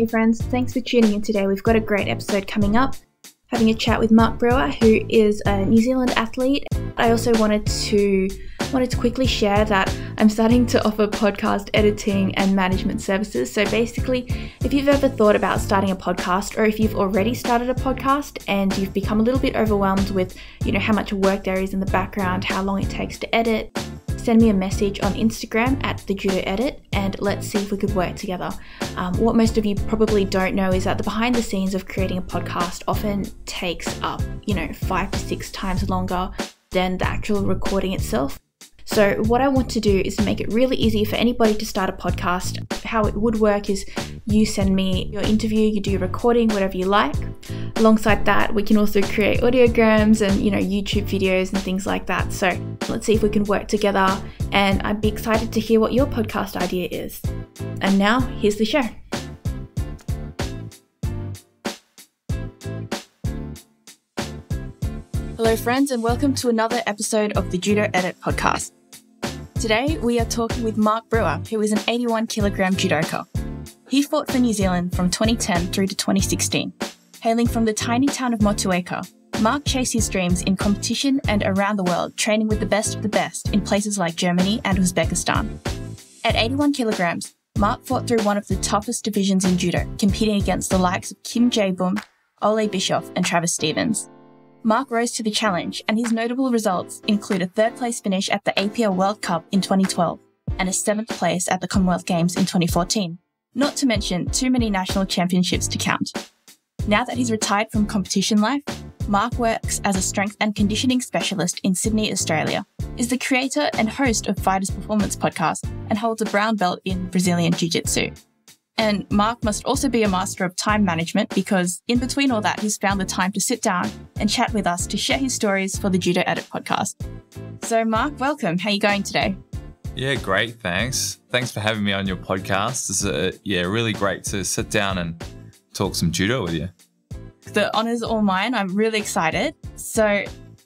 Hey friends, thanks for tuning in today. We've got a great episode coming up. Having a chat with Mark Brewer, who is a New Zealand athlete. I also wanted to wanted to quickly share that I'm starting to offer podcast editing and management services. So basically, if you've ever thought about starting a podcast or if you've already started a podcast and you've become a little bit overwhelmed with, you know, how much work there is in the background, how long it takes to edit, send me a message on Instagram at the Judo Edit and let's see if we could work together. Um, what most of you probably don't know is that the behind the scenes of creating a podcast often takes up, you know, five to six times longer than the actual recording itself. So, what I want to do is make it really easy for anybody to start a podcast. How it would work is you send me your interview, you do your recording, whatever you like. Alongside that, we can also create audiograms and, you know, YouTube videos and things like that. So, let's see if we can work together and I'd be excited to hear what your podcast idea is. And now, here's the show. Hello, friends, and welcome to another episode of the Judo Edit podcast. Today, we are talking with Mark Brewer, who is an 81 kilogram judoka. He fought for New Zealand from 2010 through to 2016. Hailing from the tiny town of Motueka, Mark chased his dreams in competition and around the world, training with the best of the best in places like Germany and Uzbekistan. At 81 kilograms, Mark fought through one of the toughest divisions in judo, competing against the likes of Kim Jae Bum, Ole Bischoff, and Travis Stevens. Mark rose to the challenge, and his notable results include a third place finish at the APL World Cup in 2012 and a seventh place at the Commonwealth Games in 2014, not to mention too many national championships to count. Now that he's retired from competition life, Mark works as a strength and conditioning specialist in Sydney, Australia, is the creator and host of Fighters Performance podcast, and holds a brown belt in Brazilian Jiu Jitsu. And Mark must also be a master of time management because, in between all that, he's found the time to sit down and chat with us to share his stories for the Judo Edit podcast. So, Mark, welcome. How are you going today? Yeah, great. Thanks. Thanks for having me on your podcast. It's a, yeah, really great to sit down and talk some judo with you. The honor's all mine. I'm really excited. So,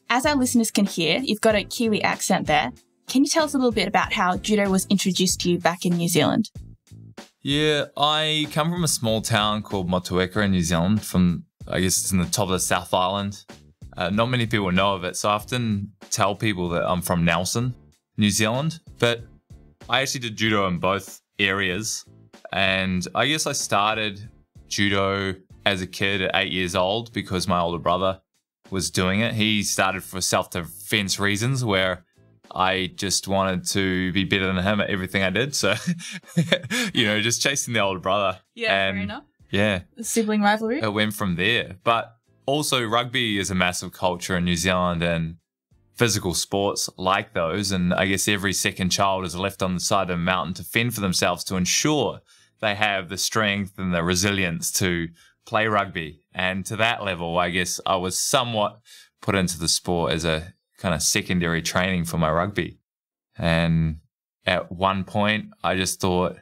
as our listeners can hear, you've got a Kiwi accent there. Can you tell us a little bit about how judo was introduced to you back in New Zealand? Yeah, I come from a small town called Motueka in New Zealand, from, I guess it's in the top of the South Island. Uh, not many people know of it, so I often tell people that I'm from Nelson, New Zealand. But I actually did judo in both areas. And I guess I started judo as a kid at eight years old because my older brother was doing it. He started for self defense reasons, where I just wanted to be better than him at everything I did. So, you know, just chasing the older brother. Yeah, and, fair enough. Yeah. sibling rivalry. It went from there. But also, rugby is a massive culture in New Zealand and physical sports like those. And I guess every second child is left on the side of a mountain to fend for themselves to ensure they have the strength and the resilience to play rugby. And to that level, I guess I was somewhat put into the sport as a kind of secondary training for my rugby. And at one point, I just thought,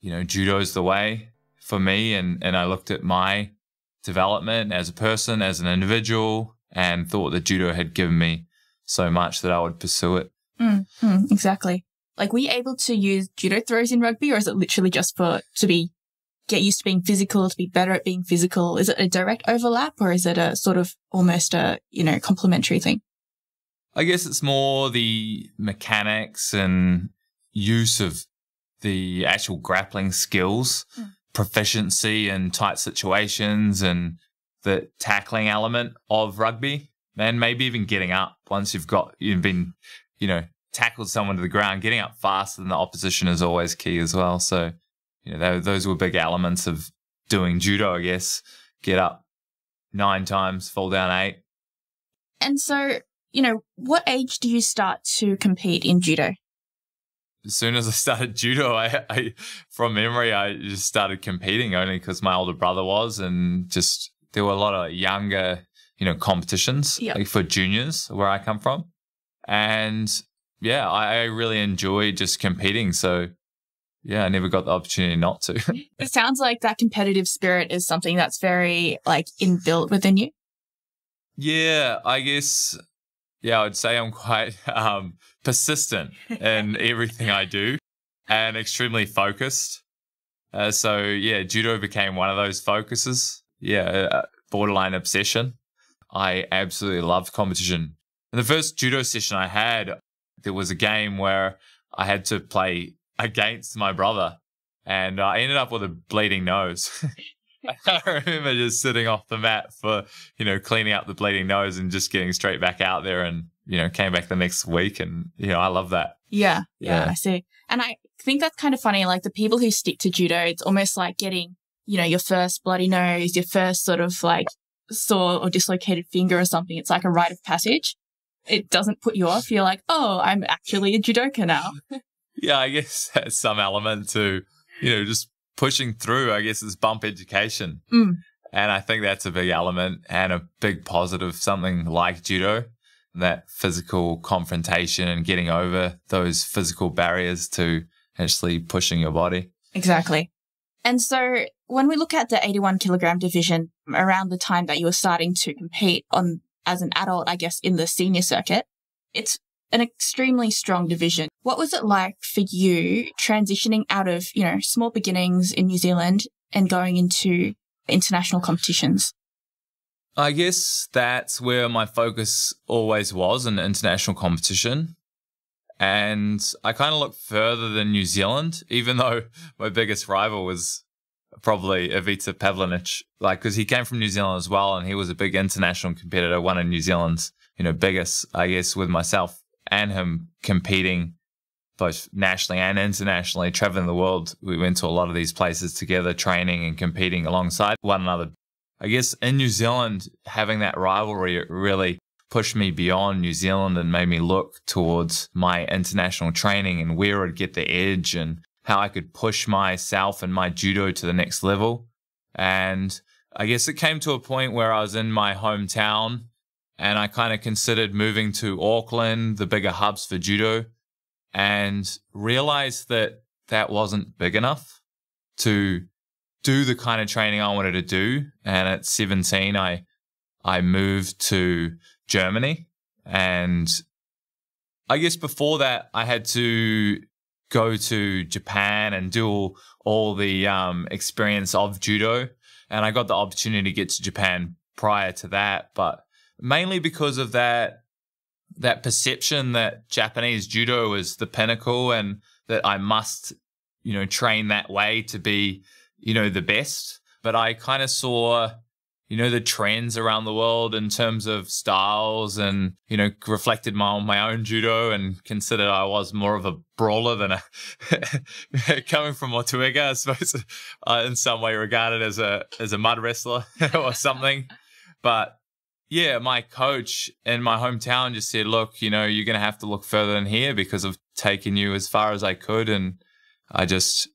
you know, judo's the way for me. And, and I looked at my development as a person, as an individual, and thought that judo had given me so much that I would pursue it. Mm, mm, exactly. Like, were you able to use judo throws in rugby, or is it literally just for to be get used to being physical, to be better at being physical? Is it a direct overlap, or is it a sort of almost a you know complementary thing? I guess it's more the mechanics and use of the actual grappling skills, mm. proficiency in tight situations, and the tackling element of rugby, and maybe even getting up once you've got you've been, you know, tackled someone to the ground. Getting up faster than the opposition is always key as well. So, you know, those were big elements of doing judo. I guess get up nine times, fall down eight. And so you know, what age do you start to compete in judo? As soon as I started judo, I, I from memory, I just started competing only because my older brother was, and just there were a lot of younger, you know, competitions yep. like for juniors where I come from, and yeah, I, I really enjoy just competing. So yeah, I never got the opportunity not to. it sounds like that competitive spirit is something that's very like inbuilt within you. Yeah, I guess yeah, I'd say I'm quite um, persistent in everything I do and extremely focused. Uh, so, yeah, judo became one of those focuses. Yeah, uh, uh borderline obsession. I absolutely loved competition. In the first judo session I had, there was a game where I had to play against my brother and I ended up with a bleeding nose. I remember just sitting off the mat for, you know, cleaning up the bleeding nose and just getting straight back out there and, you know, came back the next week. And, you know, I love that. Yeah. Yeah. yeah I see. And I think that's kind of funny. Like the people who stick to judo, it's almost like getting, you know, your first bloody nose, your first sort of like sore or dislocated finger or something. It's like a rite of passage. It doesn't put you off. You're like, oh, I'm actually a judoka now. yeah. I guess that's some element to, you know, just pushing through, I guess, is bump education. Mm. And I think that's a big element and a big positive, something like judo, that physical confrontation and getting over those physical barriers to actually pushing your body. Exactly. And so when we look at the 81 kilogram division around the time that you were starting to compete on as an adult, I guess, in the senior circuit, it's an extremely strong division. What was it like for you transitioning out of, you know, small beginnings in New Zealand and going into international competitions? I guess that's where my focus always was in international competition. And I kind of looked further than New Zealand, even though my biggest rival was probably Evita Pavlinic, like, because he came from New Zealand as well, and he was a big international competitor, one of New Zealand's, you know, biggest, I guess, with myself and him competing both nationally and internationally, traveling the world. We went to a lot of these places together, training and competing alongside one another. I guess in New Zealand, having that rivalry really pushed me beyond New Zealand and made me look towards my international training and where I'd get the edge and how I could push myself and my judo to the next level. And I guess it came to a point where I was in my hometown and I kind of considered moving to Auckland, the bigger hubs for judo, and realized that that wasn't big enough to do the kind of training I wanted to do. And at 17, I, I moved to Germany. And I guess before that, I had to go to Japan and do all, all the um, experience of judo. And I got the opportunity to get to Japan prior to that, but mainly because of that that perception that Japanese judo is the pinnacle and that I must, you know, train that way to be, you know, the best. But I kind of saw, you know, the trends around the world in terms of styles and, you know, reflected my on my own judo and considered I was more of a brawler than a coming from Otuega, I suppose uh, in some way regarded as a as a mud wrestler or something. But yeah, my coach in my hometown just said, look, you know, you're going to have to look further than here because I've taken you as far as I could. And I just,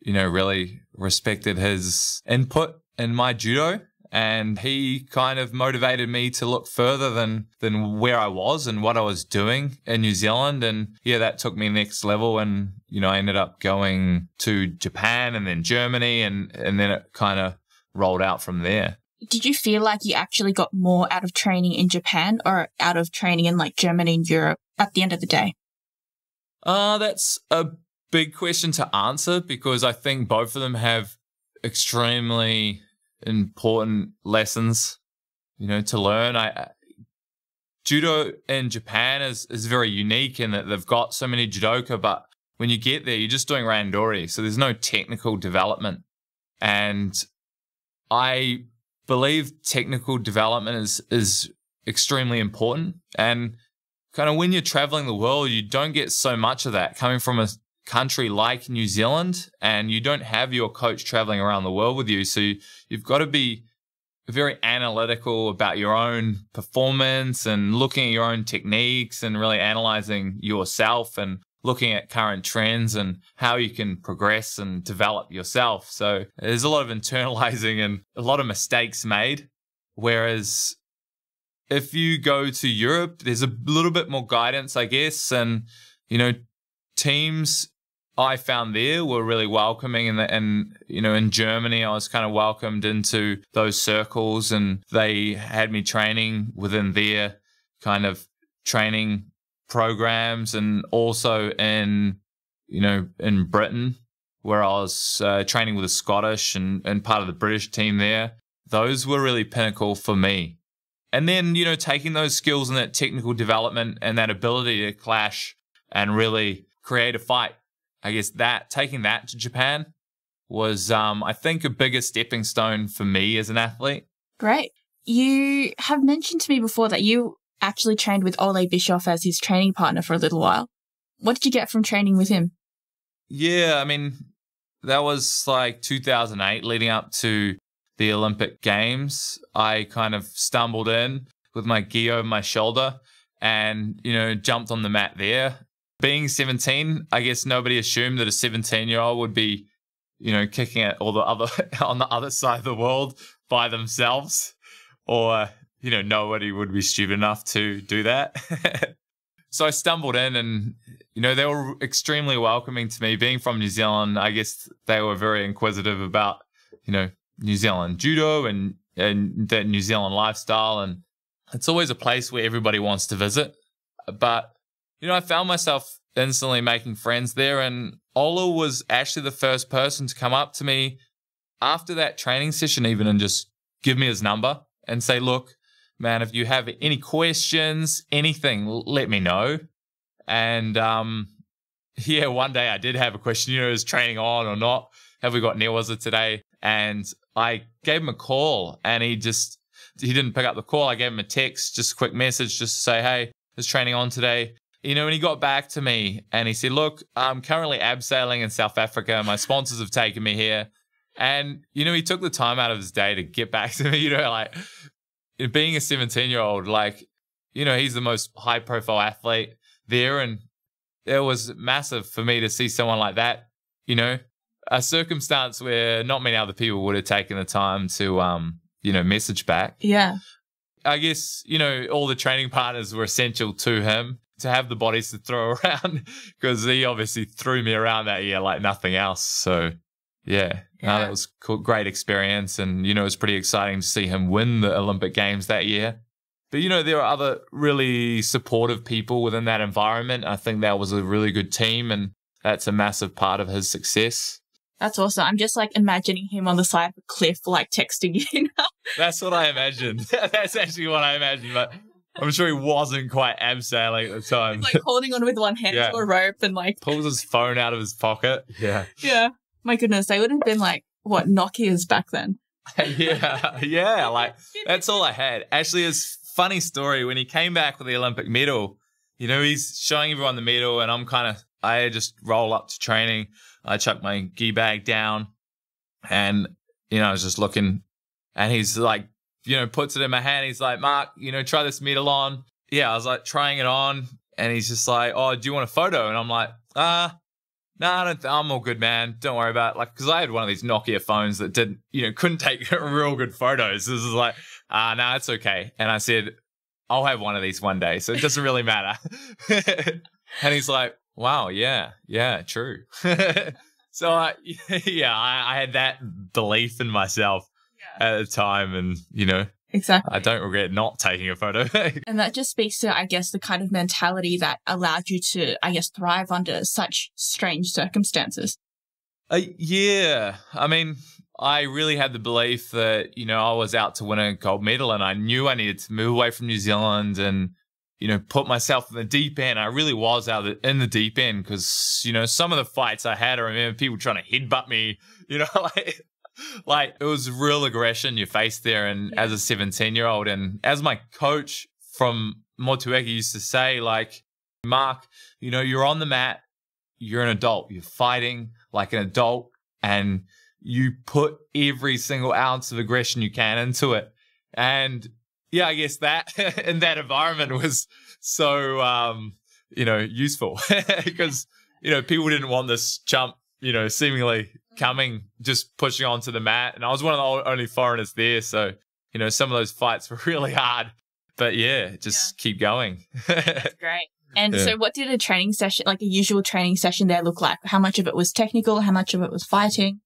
you know, really respected his input in my judo. And he kind of motivated me to look further than, than where I was and what I was doing in New Zealand. And yeah, that took me next level. And, you know, I ended up going to Japan and then Germany and, and then it kind of rolled out from there did you feel like you actually got more out of training in Japan or out of training in like Germany and Europe at the end of the day? Uh, that's a big question to answer because I think both of them have extremely important lessons, you know, to learn. I, judo in Japan is, is very unique in that they've got so many judoka, but when you get there, you're just doing randori. So there's no technical development. And I believe technical development is is extremely important and kind of when you're traveling the world you don't get so much of that coming from a country like New Zealand and you don't have your coach traveling around the world with you so you, you've got to be very analytical about your own performance and looking at your own techniques and really analyzing yourself and looking at current trends and how you can progress and develop yourself. So there's a lot of internalizing and a lot of mistakes made. Whereas if you go to Europe, there's a little bit more guidance, I guess. And, you know, teams I found there were really welcoming. And, and, you know, in Germany, I was kind of welcomed into those circles and they had me training within their kind of training programs and also in you know in Britain where I was uh, training with the Scottish and, and part of the British team there. Those were really pinnacle for me. And then, you know, taking those skills and that technical development and that ability to clash and really create a fight. I guess that taking that to Japan was, um, I think, a bigger stepping stone for me as an athlete. Great. You have mentioned to me before that you actually trained with Ole Bischoff as his training partner for a little while. What did you get from training with him? Yeah, I mean, that was like 2008 leading up to the Olympic Games. I kind of stumbled in with my gi over my shoulder and, you know, jumped on the mat there. Being 17, I guess nobody assumed that a 17 year old would be, you know, kicking it all the other on the other side of the world by themselves or you know, nobody would be stupid enough to do that. so I stumbled in and, you know, they were extremely welcoming to me. Being from New Zealand, I guess they were very inquisitive about, you know, New Zealand judo and, and that New Zealand lifestyle. And it's always a place where everybody wants to visit. But, you know, I found myself instantly making friends there. And Ola was actually the first person to come up to me after that training session, even and just give me his number and say, look, man, if you have any questions, anything, let me know. And um, yeah, one day I did have a question, you know, is training on or not? Have we got Neil it today? And I gave him a call and he just, he didn't pick up the call. I gave him a text, just a quick message, just to say, hey, is training on today? You know, and he got back to me and he said, look, I'm currently abseiling in South Africa. My sponsors have taken me here. And, you know, he took the time out of his day to get back to me, you know, like being a 17 year old, like, you know, he's the most high profile athlete there. And it was massive for me to see someone like that, you know, a circumstance where not many other people would have taken the time to, um, you know, message back. Yeah. I guess, you know, all the training partners were essential to him to have the bodies to throw around because he obviously threw me around that year like nothing else. So yeah. yeah. No, that was great experience. And, you know, it was pretty exciting to see him win the Olympic Games that year. But, you know, there are other really supportive people within that environment. I think that was a really good team. And that's a massive part of his success. That's awesome. I'm just like imagining him on the side of a cliff, like texting you That's what I imagined. that's actually what I imagined. But I'm sure he wasn't quite abseiling at the time. He's like holding on with one hand yeah. to a rope and like pulls his phone out of his pocket. Yeah. Yeah. My goodness, they would have been like what Nokia's back then. yeah, yeah, like that's all I had. Actually, it's funny story when he came back with the Olympic medal. You know, he's showing everyone the medal, and I'm kind of I just roll up to training. I chuck my gi bag down, and you know I was just looking, and he's like, you know, puts it in my hand. He's like, Mark, you know, try this medal on. Yeah, I was like trying it on, and he's just like, oh, do you want a photo? And I'm like, ah. Uh, no, I am all good, man. Don't worry about it. Like, because I had one of these Nokia phones that didn't, you know, couldn't take real good photos. This is like, ah, uh, it's okay. And I said, I'll have one of these one day. So it doesn't really matter. and he's like, wow, yeah, yeah, true. so I, yeah, I, I, had that belief in myself yeah. at the time. And, you know, Exactly. I don't regret not taking a photo. and that just speaks to, I guess, the kind of mentality that allowed you to, I guess, thrive under such strange circumstances. Uh, yeah. I mean, I really had the belief that, you know, I was out to win a gold medal and I knew I needed to move away from New Zealand and, you know, put myself in the deep end. I really was out in the deep end because, you know, some of the fights I had, I remember people trying to headbutt me, you know, like like it was real aggression you faced there and yeah. as a 17 year old and as my coach from Motueka used to say like Mark you know you're on the mat you're an adult you're fighting like an adult and you put every single ounce of aggression you can into it and yeah I guess that in that environment was so um you know useful because you know people didn't want this chump you know seemingly coming, just pushing onto the mat. And I was one of the only foreigners there. So, you know, some of those fights were really hard. But yeah, just yeah. keep going. That's great. And yeah. so, what did a training session, like a usual training session, there look like? How much of it was technical? How much of it was fighting?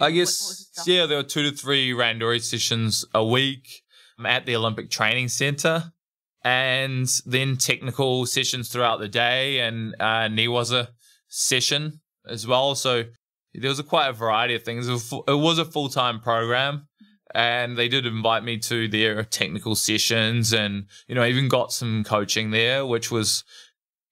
I guess, what, what yeah, there were two to three randori sessions a week at the Olympic Training Center, and then technical sessions throughout the day and uh, Niwaza session as well. So there was a quite a variety of things. It was, a full time program, and they did invite me to their technical sessions, and you know, I even got some coaching there, which was,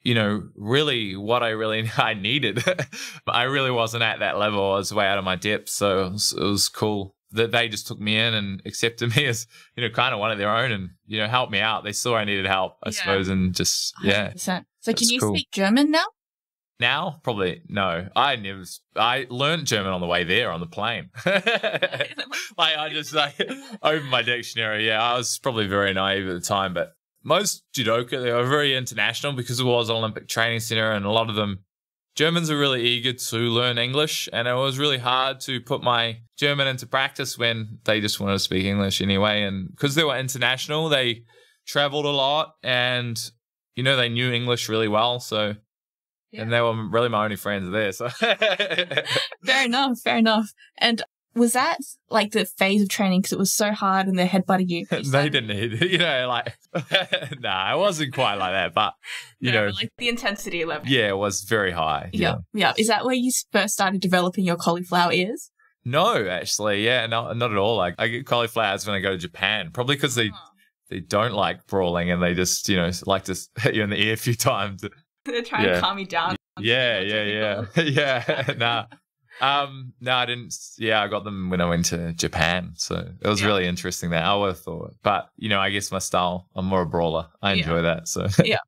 you know, really what I really I needed. I really wasn't at that level. I was way out of my depth, so it was, it was cool that they just took me in and accepted me as you know kind of one of their own and you know helped me out they saw i needed help i yeah. suppose and just yeah 100%. so can you cool. speak german now now, probably no. I never. I learned German on the way there on the plane. like I just like opened my dictionary. Yeah, I was probably very naive at the time, but most judoka they were very international because it was an Olympic training center, and a lot of them Germans are really eager to learn English, and it was really hard to put my German into practice when they just wanted to speak English anyway. And because they were international, they traveled a lot, and you know they knew English really well, so and they were really my only friends there. So fair enough, fair enough. And was that like the phase of training because it was so hard and they headbutted you? they didn't either, you know, like no, nah, it wasn't quite like that, but you no, know, like the intensity level. Yeah, it was very high. Yeah, yeah. Is that where you first started developing your cauliflower ears? No, actually, yeah, no, not at all. Like I get cauliflowers when I go to Japan, probably because they. Oh. They don't like brawling and they just, you know, like to hit you in the ear a few times. They're yeah. to calm me down. Yeah, yeah, yeah, yeah. nah, um, no, I didn't. Yeah, I got them when I went to Japan, so it was yeah. really interesting there. I would have thought, but you know, I guess my style. I'm more a brawler. I enjoy yeah. that. So yeah.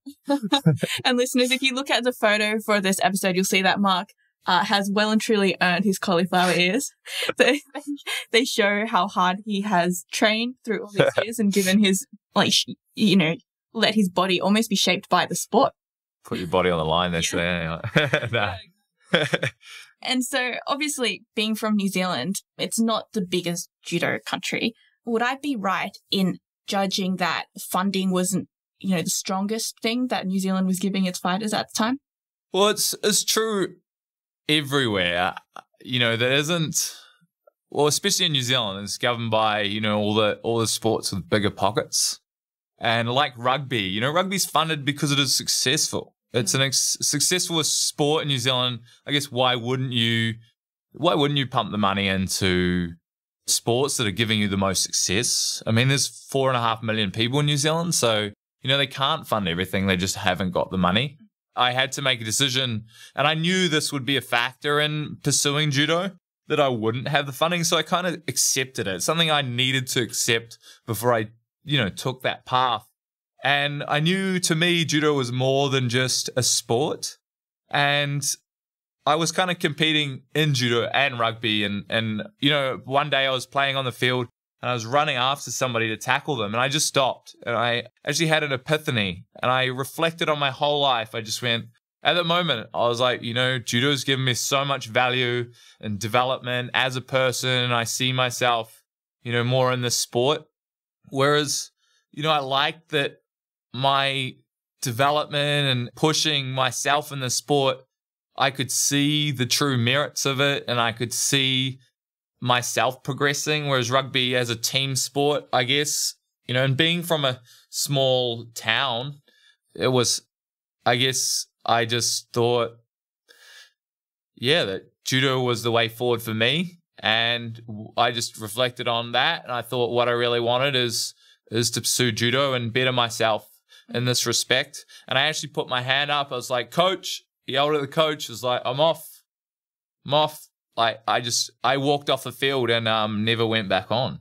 and listeners, if you look at the photo for this episode, you'll see that Mark uh, has well and truly earned his cauliflower ears. they, they show how hard he has trained through all these years and given his like you know let his body almost be shaped by the sport put your body on the line. They're and so, obviously, being from New Zealand, it's not the biggest judo country. Would I be right in judging that funding wasn't, you know, the strongest thing that New Zealand was giving its fighters at the time? Well, it's it's true everywhere. You know, there isn't. Well, especially in New Zealand, it's governed by you know all the all the sports with bigger pockets, and like rugby, you know, rugby's funded because it is successful. It's hmm. an ex- successful sport in New Zealand. I guess why wouldn't you? Why wouldn't you pump the money into sports that are giving you the most success? I mean, there's four and a half million people in New Zealand, so you know they can't fund everything. They just haven't got the money. I had to make a decision, and I knew this would be a factor in pursuing judo that I wouldn't have the funding. So I kind of accepted it. Something I needed to accept before I, you know, took that path. And I knew to me, judo was more than just a sport. And I was kind of competing in judo and rugby. And, and, you know, one day I was playing on the field and I was running after somebody to tackle them. And I just stopped and I actually had an epiphany and I reflected on my whole life. I just went, at the moment, I was like, you know, judo has given me so much value and development as a person. and I see myself, you know, more in the sport. Whereas, you know, I like that my development and pushing myself in the sport, I could see the true merits of it and I could see myself progressing. Whereas rugby as a team sport, I guess, you know, and being from a small town, it was, I guess, I just thought, yeah, that judo was the way forward for me. And I just reflected on that. And I thought what I really wanted is, is to pursue judo and better myself in this respect. And I actually put my hand up. I was like, coach, he yelled at the coach, was like, I'm off. I'm off. Like I just I walked off the field and um never went back on.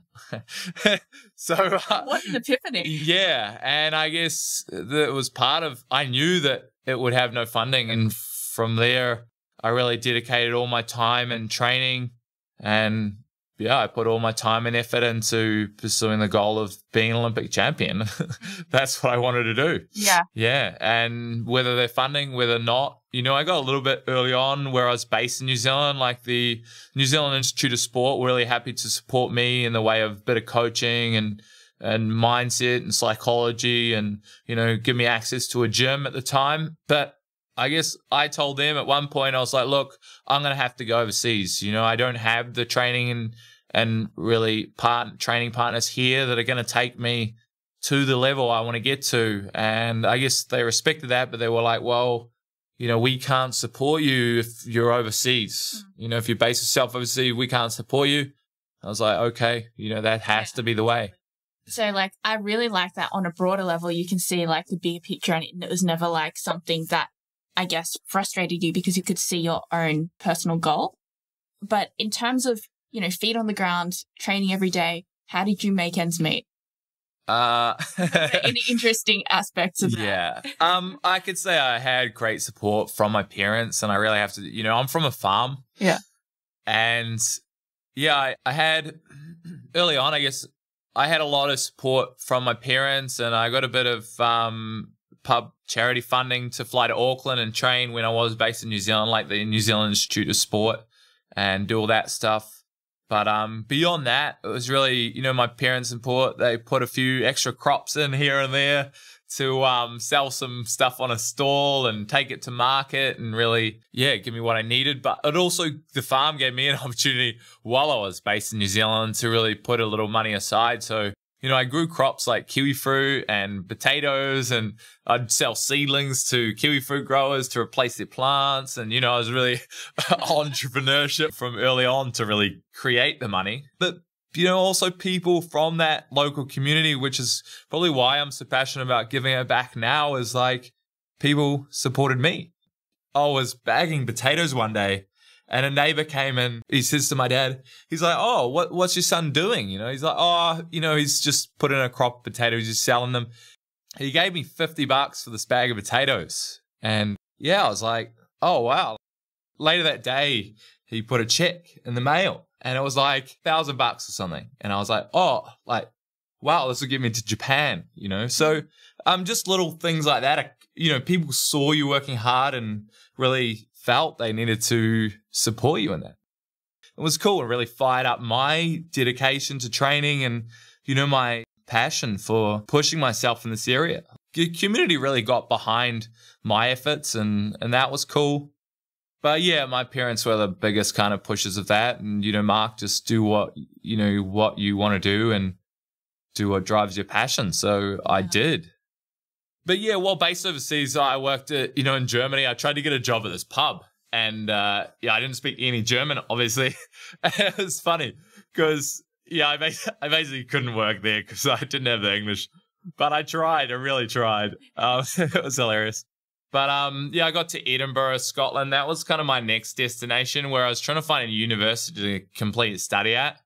so uh, what an epiphany! Yeah, and I guess that was part of. I knew that it would have no funding, and from there, I really dedicated all my time and training, and yeah, I put all my time and effort into pursuing the goal of being an Olympic champion. That's what I wanted to do. Yeah. Yeah. And whether they're funding, whether not, you know, I got a little bit early on where I was based in New Zealand, like the New Zealand Institute of Sport were really happy to support me in the way of bit of coaching and, and mindset and psychology and, you know, give me access to a gym at the time. But I guess I told them at one point I was like, look, I'm gonna have to go overseas. You know, I don't have the training and and really part training partners here that are gonna take me to the level I want to get to. And I guess they respected that, but they were like, well, you know, we can't support you if you're overseas. Mm. You know, if you base yourself overseas, we can't support you. I was like, okay, you know, that has to be the way. So like, I really like that on a broader level, you can see like the bigger picture and it was never like something that I guess, frustrated you because you could see your own personal goal. But in terms of, you know, feet on the ground, training every day, how did you make ends meet? Uh, any interesting aspects of that? Yeah. um, I could say I had great support from my parents, and I really have to, you know, I'm from a farm. Yeah. And yeah, I, I had early on, I guess, I had a lot of support from my parents, and I got a bit of um, pub charity funding to fly to Auckland and train when I was based in New Zealand, like the New Zealand Institute of Sport, and do all that stuff. But um, beyond that, it was really you know my parents in port. They put a few extra crops in here and there to um, sell some stuff on a stall and take it to market and really yeah give me what I needed. But it also the farm gave me an opportunity while I was based in New Zealand to really put a little money aside. So you know, I grew crops like kiwi fruit and potatoes, and I'd sell seedlings to kiwi fruit growers to replace their plants. And, you know, I was really entrepreneurship from early on to really create the money. But, you know, also people from that local community, which is probably why I'm so passionate about giving it back now, is like people supported me. I was bagging potatoes one day and a neighbor came and he says to my dad, he's like, "Oh, what what's your son doing?" You know, he's like, "Oh, you know, he's just putting a crop of potatoes, he's just selling them." He gave me fifty bucks for this bag of potatoes, and yeah, I was like, "Oh wow." Later that day, he put a check in the mail, and it was like thousand bucks or something, and I was like, "Oh, like." Wow, this will get me to Japan, you know. So, um, just little things like that you know, people saw you working hard and really felt they needed to support you in that. It was cool It really fired up my dedication to training and, you know, my passion for pushing myself in this area. The community really got behind my efforts and, and that was cool. But yeah, my parents were the biggest kind of pushes of that. And, you know, Mark, just do what, you know, what you want to do and do what drives your passion. So I did. But yeah, while based overseas, I worked at, you know, in Germany. I tried to get a job at this pub. And uh, yeah, I didn't speak any German, obviously. it was funny because, yeah, I, basically, I basically couldn't work there because I didn't have the English. But I tried, I really tried. Um, it was hilarious. But um, yeah, I got to Edinburgh, Scotland. That was kind of my next destination where I was trying to find a university to complete a study at.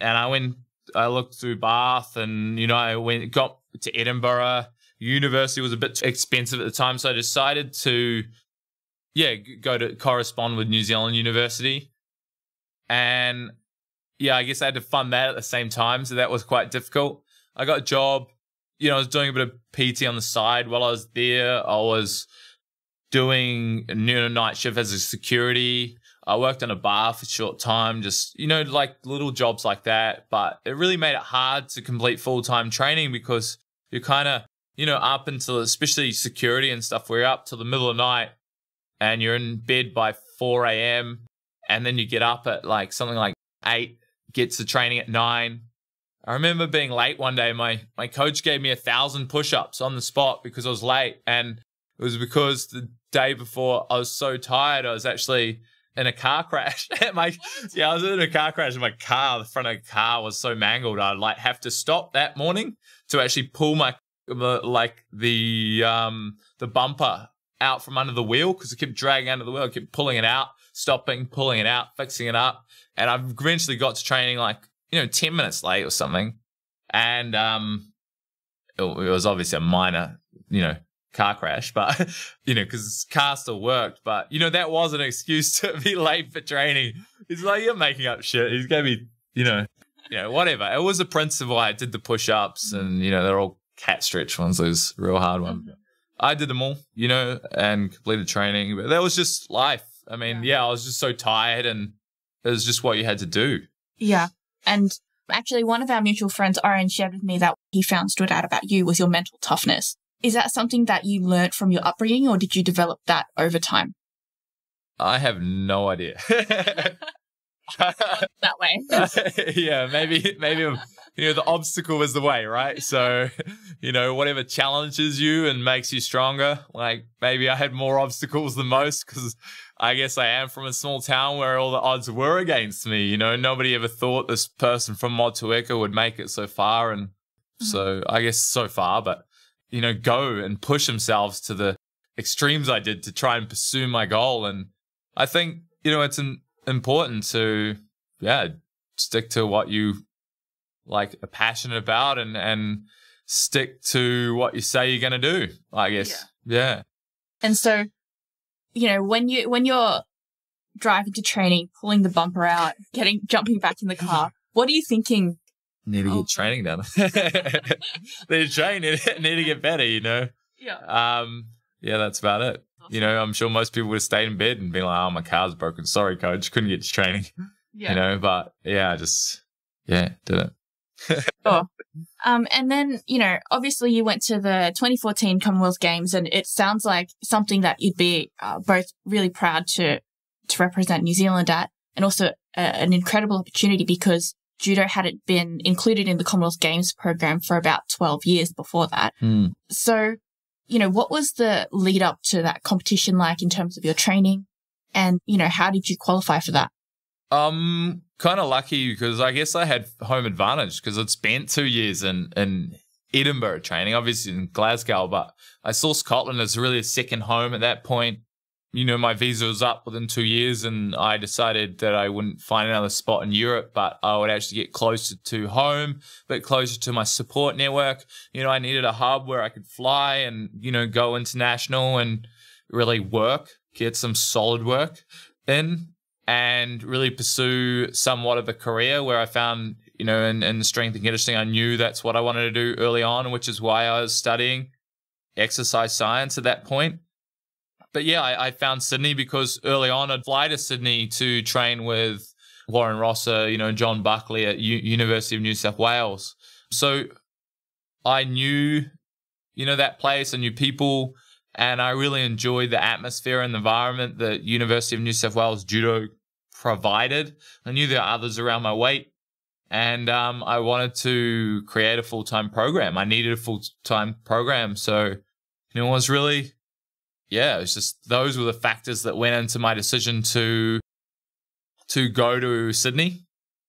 And I went, I looked through Bath and, you know, I went, got to Edinburgh university was a bit expensive at the time, so I decided to, yeah, go to correspond with New Zealand University, and yeah, I guess I had to fund that at the same time, so that was quite difficult. I got a job, you know, I was doing a bit of PT on the side while I was there. I was doing you know, night shift as a security. I worked in a bar for a short time, just, you know, like little jobs like that. But it really made it hard to complete full time training because you're kind of you know, up until especially security and stuff, we're up till the middle of the night and you're in bed by 4 a.m. And then you get up at like something like eight, gets the training at nine. I remember being late one day. My, my coach gave me a thousand push ups on the spot because I was late. And it was because the day before I was so tired, I was actually in a car crash. my yeah, I was in a car crash and my car, the front of the car was so mangled. I'd like have to stop that morning to actually pull my the like the um the bumper out from under the wheel because I kept dragging under the wheel, I kept pulling it out, stopping, pulling it out, fixing it up, and I've eventually got to training like you know ten minutes late or something, and um, it, it was obviously a minor you know car crash, but you know, because car still worked. But you know, that was an excuse to be late for training. He's like, you're making up shit. He's gonna be, you know, you know, whatever. It was a principle. I did the push ups, and you know, they're all cat stretch ones, those real hard ones. Mm-hmm. I did them all, you know, and completed training. But that was just life. I mean, yeah. yeah, I was just so tired and it was just what you had to do. Yeah. And actually, one of our mutual friends, Oren, shared with me that he found stood out about you was your mental toughness. Is that something that you learned from your upbringing or did you develop that over time? I have no idea. that way. yeah, maybe maybe you know the obstacle is the way right so you know whatever challenges you and makes you stronger like maybe i had more obstacles than most because i guess i am from a small town where all the odds were against me you know nobody ever thought this person from motueka would make it so far and mm-hmm. so i guess so far but you know go and push themselves to the extremes i did to try and pursue my goal and i think you know it's important to yeah stick to what you like passionate about and and stick to what you say you're going to do i guess yeah. yeah and so you know when you when you're driving to training pulling the bumper out getting jumping back in the car what are you thinking need to get oh. training done need to train need to get better you know yeah um yeah that's about it awesome. you know i'm sure most people would have stayed in bed and been like oh my car's broken sorry coach couldn't get to training yeah. you know but yeah i just yeah did it sure. Um, and then, you know, obviously you went to the 2014 Commonwealth Games and it sounds like something that you'd be uh, both really proud to, to represent New Zealand at and also uh, an incredible opportunity because judo hadn't been included in the Commonwealth Games program for about 12 years before that. Mm. So, you know, what was the lead up to that competition like in terms of your training? And, you know, how did you qualify for that? Um, kind of lucky because I guess I had home advantage because I'd spent two years in in Edinburgh training, obviously in Glasgow, but I saw Scotland as really a second home at that point. You know, my visa was up within two years, and I decided that I wouldn't find another spot in Europe, but I would actually get closer to home, but closer to my support network. You know, I needed a hub where I could fly and, you know, go international and really work, get some solid work in and really pursue somewhat of a career where I found, you know, in, strength and conditioning, I knew that's what I wanted to do early on, which is why I was studying exercise science at that point. But yeah, I, I found Sydney because early on I'd fly to Sydney to train with Warren Rosser, you know, John Buckley at U University of New South Wales. So I knew, you know, that place, I knew people, and I really enjoyed the atmosphere and the environment that University of New South Wales Judo provided. I knew there were others around my weight. And um, I wanted to create a full time program. I needed a full time program. So, it was really, yeah, it was just those were the factors that went into my decision to to go to Sydney.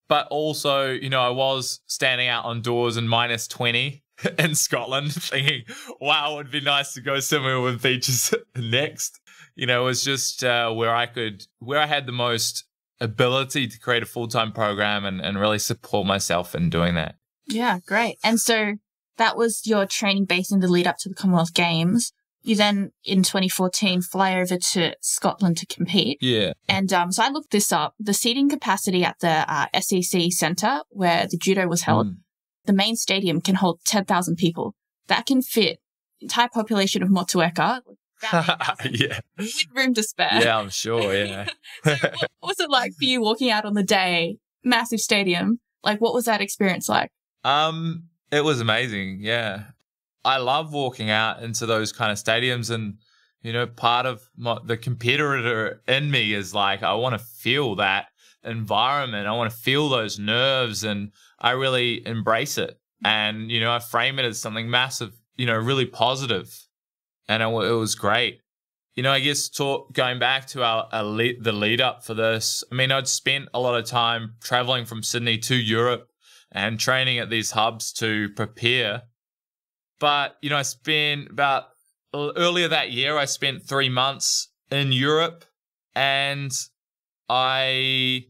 But also, you know, I was standing out on doors in minus 20 in Scotland, thinking, wow, it would be nice to go somewhere with beaches next. You know, it was just uh, where I could, where I had the most ability to create a full time program and, and really support myself in doing that. Yeah, great. And so that was your training base in the lead up to the Commonwealth Games. You then, in 2014, fly over to Scotland to compete. Yeah. And um, so I looked this up. The seating capacity at the uh, SEC Centre, where the judo was held, mm. the main stadium can hold 10,000 people. That can fit entire population of Motueka, yeah. With room to spare. Yeah, I'm sure. Yeah. so what was it like for you walking out on the day, massive stadium? Like, what was that experience like? Um, it was amazing. Yeah. I love walking out into those kind of stadiums and, you know, part of my, the competitor in me is like, I want to feel that environment. I want to feel those nerves and I really embrace it. And, you know, I frame it as something massive, you know, really positive and it, it was great. You know, I guess talk, going back to our, our the lead up for this, I mean, I'd spent a lot of time traveling from Sydney to Europe and training at these hubs to prepare. But, you know, I spent about uh, earlier that year, I spent three months in Europe and I,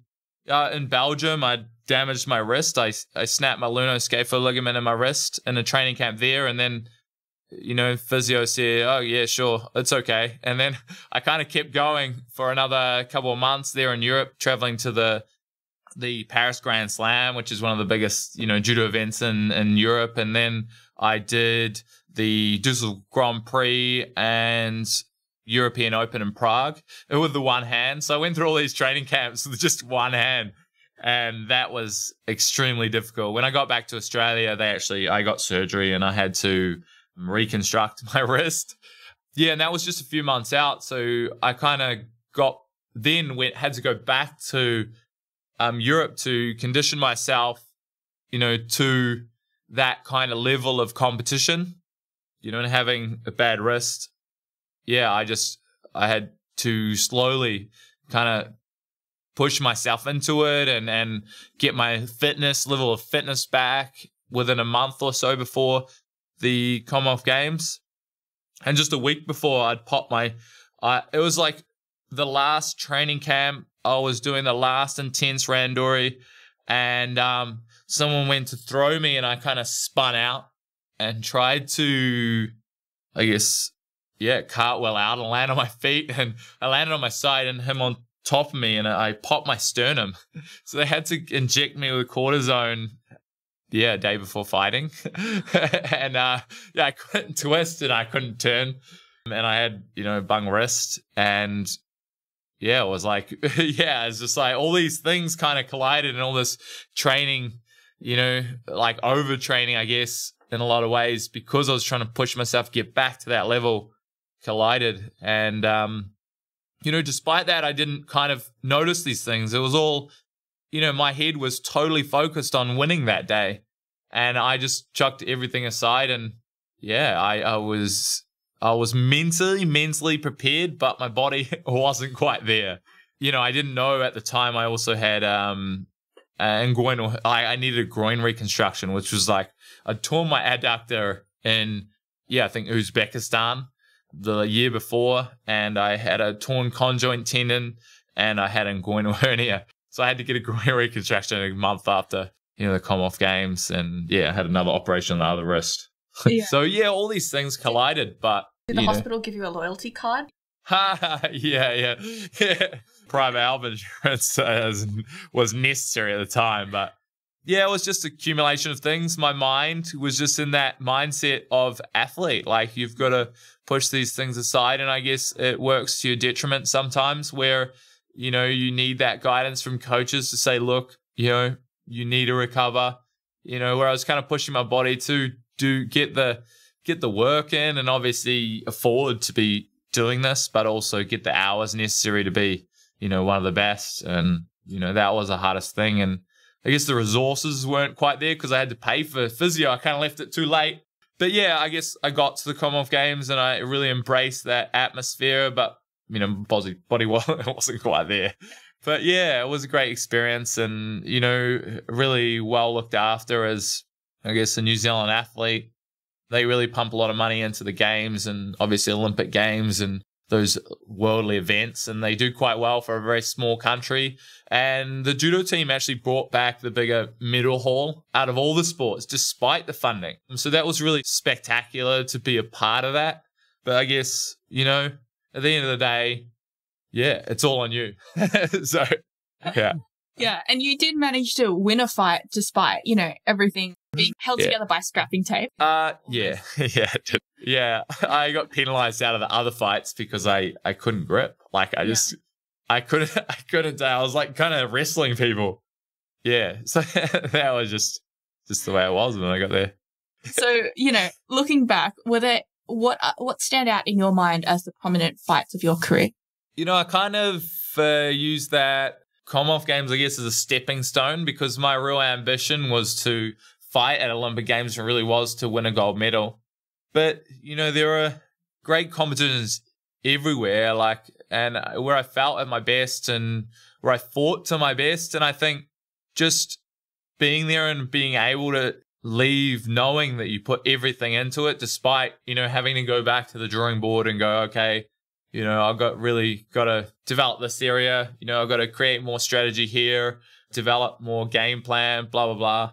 uh, in Belgium, I damaged my wrist. I, I snapped my lunar scapula ligament in my wrist in a training camp there. And then you know, physio said, oh, yeah, sure, it's okay. And then I kind of kept going for another couple of months there in Europe, traveling to the the Paris Grand Slam, which is one of the biggest, you know, judo events in, in Europe. And then I did the Düsseldorf Grand Prix and European Open in Prague uh, with the one hand. So I went through all these training camps with just one hand. And that was extremely difficult. When I got back to Australia, they actually, I got surgery and I had to reconstruct my wrist. Yeah, and that was just a few months out. So I kind of got then went had to go back to um, Europe to condition myself, you know, to that kind of level of competition, you know, and having a bad wrist. Yeah, I just I had to slowly kind of push myself into it and and get my fitness level of fitness back within a month or so before the Commonwealth Games, and just a week before I'd popped my, uh, it was like the last training camp. I was doing the last intense randori, and um, someone went to throw me, and I kind of spun out and tried to, I guess, yeah, cartwheel out and land on my feet, and I landed on my side, and him on top of me, and I popped my sternum. so they had to inject me with cortisone yeah, day before fighting. and uh, yeah, I couldn't twist and I couldn't turn. And I had, you know, bung wrist. And yeah, it was like, yeah, it's just like all these things kind of collided and all this training, you know, like overtraining, I guess, in a lot of ways, because I was trying to push myself, get back to that level, collided. And, um, you know, despite that, I didn't kind of notice these things. It was all you know, my head was totally focused on winning that day. And I just chucked everything aside and yeah, I, I was I was mentally, mentally prepared, but my body wasn't quite there. You know, I didn't know at the time I also had um and groin I, I needed a groin reconstruction, which was like I tore my adductor in yeah, I think Uzbekistan the year before, and I had a torn conjoint tendon and I had a groin hernia. So I had to get a groin reconstruction a month after, you know, the Commonwealth Games. And yeah, I had another operation on the other wrist. Yeah. so yeah, all these things collided, but. Did the hospital know. give you a loyalty card? yeah, yeah, yeah. Private health insurance uh, was necessary at the time, but yeah, it was just accumulation of things. My mind was just in that mindset of athlete. Like you've got to push these things aside, and I guess it works to your detriment sometimes. Where you know, you need that guidance from coaches to say, look, you know, you need to recover. You know, where I was kind of pushing my body to do get the get the work in and obviously afford to be doing this, but also get the hours necessary to be, you know, one of the best. And, you know, that was the hardest thing. And I guess the resources weren't quite there because I had to pay for physio. I kind of left it too late. But yeah, I guess I got to the Commonwealth Games and I really embraced that atmosphere. But you know, body body wasn't quite there. But yeah, it was a great experience, and you know, really well looked after as I guess a New Zealand athlete. They really pump a lot of money into the games and obviously Olympic games and those worldly events, and they do quite well for a very small country. And the judo team actually brought back the bigger middle hall out of all the sports, despite the funding. So that was really spectacular to be a part of that. But I guess, you know, at the end of the day, yeah, it's all on you. so, yeah. Yeah. And you did manage to win a fight despite, you know, everything being held yeah. together by scrapping tape. Uh, yeah. yeah. Yeah. I got penalized out of the other fights because I, I couldn't grip. Like, I just, yeah. I couldn't, I couldn't, I was like kind of wrestling people. Yeah. So that was just, just the way it was when I got there. So, you know, looking back, were there what uh, what stand out in your mind as the prominent fights of your career? You know, I kind of uh, use that Commonwealth Games, I guess, as a stepping stone because my real ambition was to fight at Olympic Games and really was to win a gold medal. But you know, there are great competitions everywhere, like and where I felt at my best and where I fought to my best, and I think just being there and being able to leave knowing that you put everything into it, despite, you know, having to go back to the drawing board and go, okay, you know, I've got really got to develop this area, you know, I've got to create more strategy here, develop more game plan, blah, blah, blah.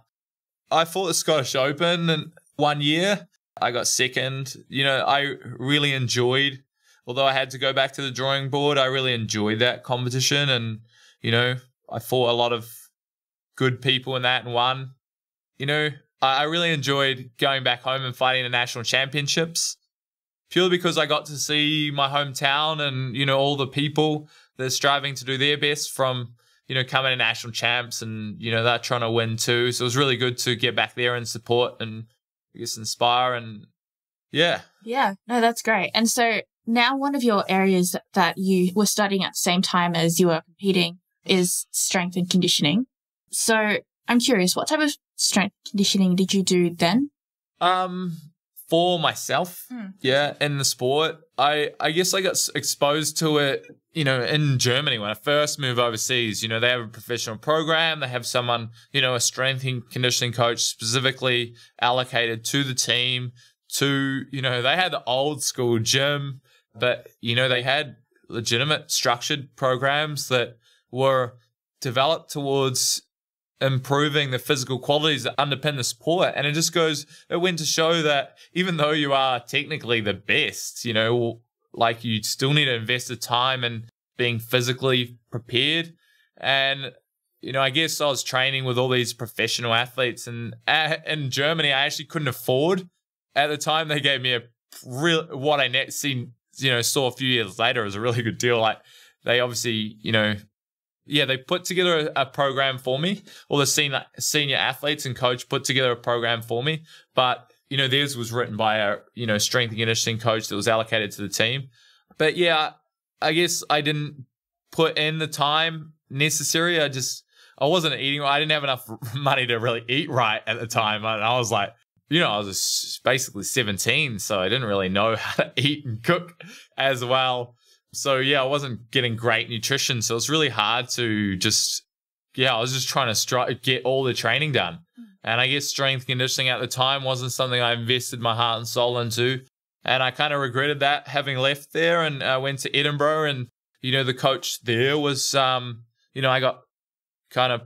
I fought the Scottish Open and one year. I got second. You know, I really enjoyed, although I had to go back to the drawing board, I really enjoyed that competition. And, you know, I fought a lot of good people in that and won. You know, I really enjoyed going back home and fighting the national championships purely because I got to see my hometown and, you know, all the people that are striving to do their best from, you know, coming to national champs and, you know, they're trying to win too. So it was really good to get back there and support and I guess inspire and yeah. Yeah. No, that's great. And so now one of your areas that you were studying at the same time as you were competing is strength and conditioning. So I'm curious, what type of strength conditioning did you do then? Um, for myself, mm. yeah, in the sport, I I guess I got exposed to it, you know, in Germany when I first moved overseas. You know, they have a professional program, they have someone, you know, a strength and conditioning coach specifically allocated to the team. To you know, they had the old school gym, but you know, they had legitimate structured programs that were developed towards improving the physical qualities that underpin the sport. And it just goes, it went to show that even though you are technically the best, you know, like you still need to invest the time and being physically prepared. And, you know, I guess I was training with all these professional athletes and uh, in Germany, I actually couldn't afford at the time. They gave me a real, what I net seen, you know, saw a few years later was a really good deal. Like they obviously, you know, yeah, they put together a, a, program for me. All the senior senior athletes and coach put together a program for me, but you know theirs was written by a you know strength and conditioning coach that was allocated to the team. But yeah, I guess I didn't put in the time necessary. I just I wasn't eating. I didn't have enough money to really eat right at the time, and I was like, you know, I was basically 17, so I didn't really know how to eat and cook as well so yeah, I wasn't getting great nutrition, so it was really hard to just yeah, I was just trying to stri- get all the training done. Hmm. And I guess strength conditioning at the time wasn't something I invested my heart and soul into. And I kind of regretted that having left there and I uh, went to Edinburgh. And, you know, the coach there was, um, you know, I got kind of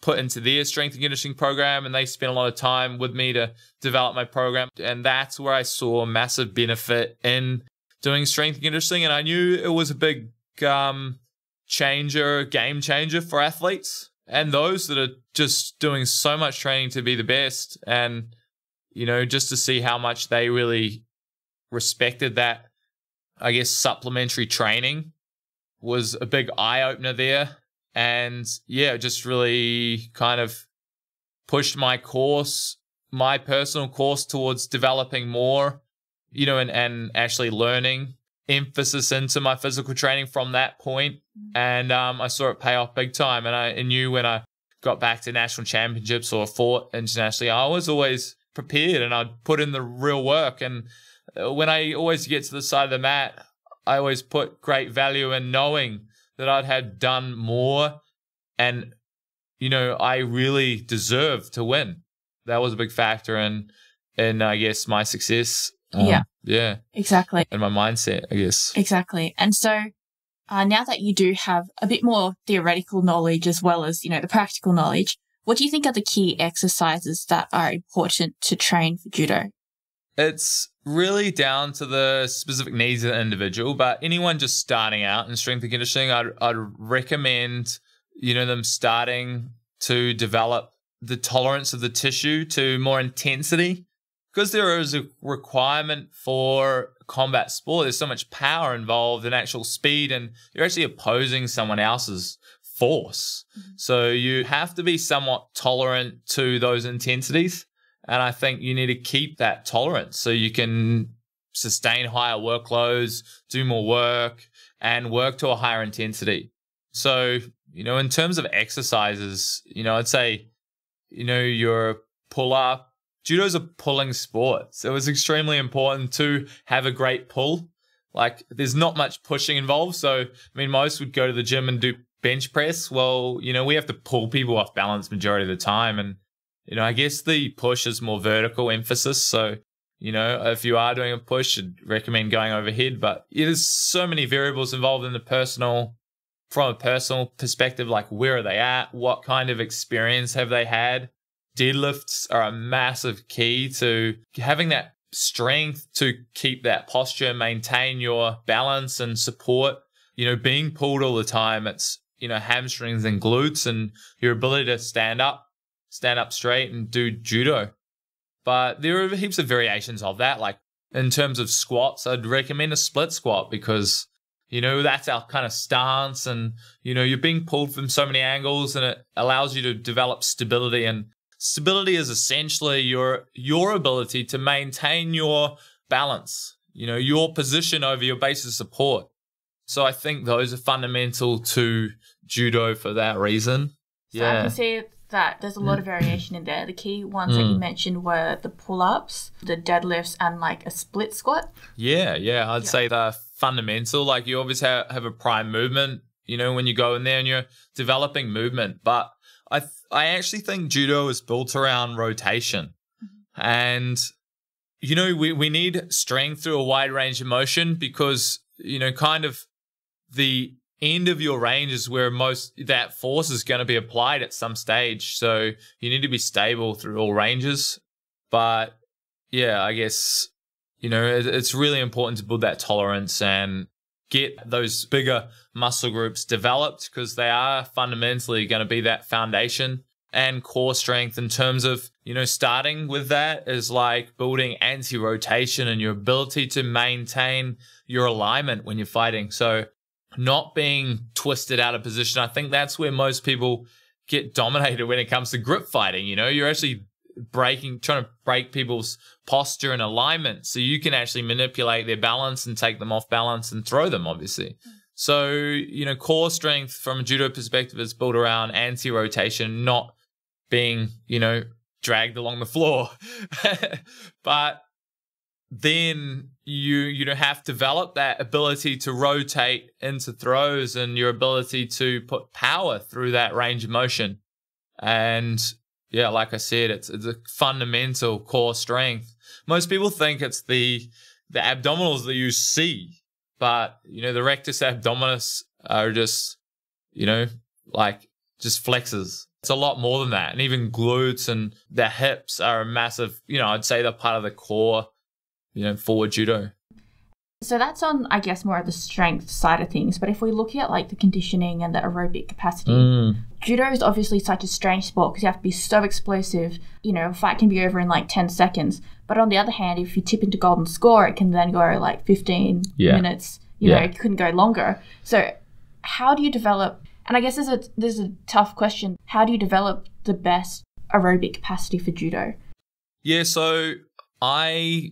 put into their strength and conditioning program and they spent a lot of time with me to develop my program. And that's where I saw massive benefit in doing strength and conditioning, and I knew it was a big um, changer, game changer for athletes and those that are just doing so much training to be the best, and you know, just to see how much they really respected that. I guess supplementary training was a big eye opener there. And yeah, just really kind of pushed my course, my personal course towards developing more you know, and, and actually learning emphasis into my physical training from that point. And um, I saw it pay off big time. And I, knew when I got back to national championships or fought internationally, I was always prepared and I'd put in the real work. And uh, when I always get to the side of the mat, I always put great value in knowing that I'd had done more and, you know, I really deserved to win. That was a big factor in, in I guess, my success um, yeah. Yeah. Exactly. And my mindset, I guess. Exactly. And so uh, now that you do have a bit more theoretical knowledge as well as, you know, the practical knowledge, what do you think are the key exercises that are important to train for judo? It's really down to the specific needs of the individual, but anyone just starting out in strength and conditioning, I'd, I'd recommend, you know, them starting to develop the tolerance of the tissue to more intensity because there is a requirement for combat sport, there's so much power involved and actual speed, and you're actually opposing someone else's force. Mm-hmm. So you have to be somewhat tolerant to those intensities. And I think you need to keep that tolerance so you can sustain higher workloads, do more work, and work to a higher intensity. So, you know, in terms of exercises, you know, I'd say, you know, your pull up judo's a pulling sport. So it's extremely important to have a great pull. Like there's not much pushing involved. So, I mean, most would go to the gym and do bench press. Well, you know, we have to pull people off balance majority of the time. And, you know, I guess the push is more vertical emphasis. So, you know, if you are doing a push, I'd recommend going overhead. But yeah, there's so many variables involved in the personal, from a personal perspective, like where are they at? What kind of experience have they had? deadlifts are a massive key to having that strength to keep that posture, maintain your balance and support. You know, being pulled all the time, it's, you know, hamstrings and glutes and your ability to stand up, stand up straight and do judo. But there are heaps of variations of that. Like in terms of squats, I'd recommend a split squat because, you know, that's our kind of stance. And, you know, you're being pulled from so many angles and it allows you to develop stability and Stability is essentially your your ability to maintain your balance, you know, your position over your base of support. So I think those are fundamental to judo for that reason. So yeah. I can see that there's a lot of mm. variation in there. The key ones mm. that you mm. mentioned were the pull ups, the deadlifts, and like a split squat. Yeah, yeah. I'd yeah. say they're fundamental. Like you always have, have a prime movement, you know, when you go in there and you're developing movement. But I th- I actually think judo is built around rotation, mm-hmm. and you know we we need strength through a wide range of motion because you know kind of the end of your range is where most that force is going to be applied at some stage. So you need to be stable through all ranges, but yeah, I guess you know it's really important to build that tolerance and get those bigger muscle groups developed because they are fundamentally going to be that foundation and core strength in terms of, you know, starting with that is like building anti rotation and your ability to maintain your alignment when you're fighting. So, not being twisted out of position. I think that's where most people get dominated when it comes to grip fighting. You know, you're actually breaking, trying to break people's posture and alignment. So you can actually manipulate their balance and take them off balance and throw them, obviously. Hmm. So, you know, core strength from a judo perspective is built around anti rotation, not being, you know, dragged along the floor. but then you you know have developed that ability to rotate into throws and your ability to put power through that range of motion and yeah, like I said, it's it's a fundamental core strength. Most people think it's the the abdominals that you see, but you know the rectus abdominis are just you know like just flexes. It's a lot more than that, and even glutes and the hips are a massive. You know, I'd say they're part of the core. You know, forward judo. So that's on, I guess, more of the strength side of things. But if we look at like the conditioning and the aerobic capacity, mm. judo is obviously such a strange sport because you have to be so explosive. You know, a fight can be over in like 10 seconds. But on the other hand, if you tip into golden score, it can then go like 15 yeah. minutes. You yeah. know, it couldn't go longer. So how do you develop? And I guess this a, a tough question. How do you develop the best aerobic capacity for judo? Yeah, so I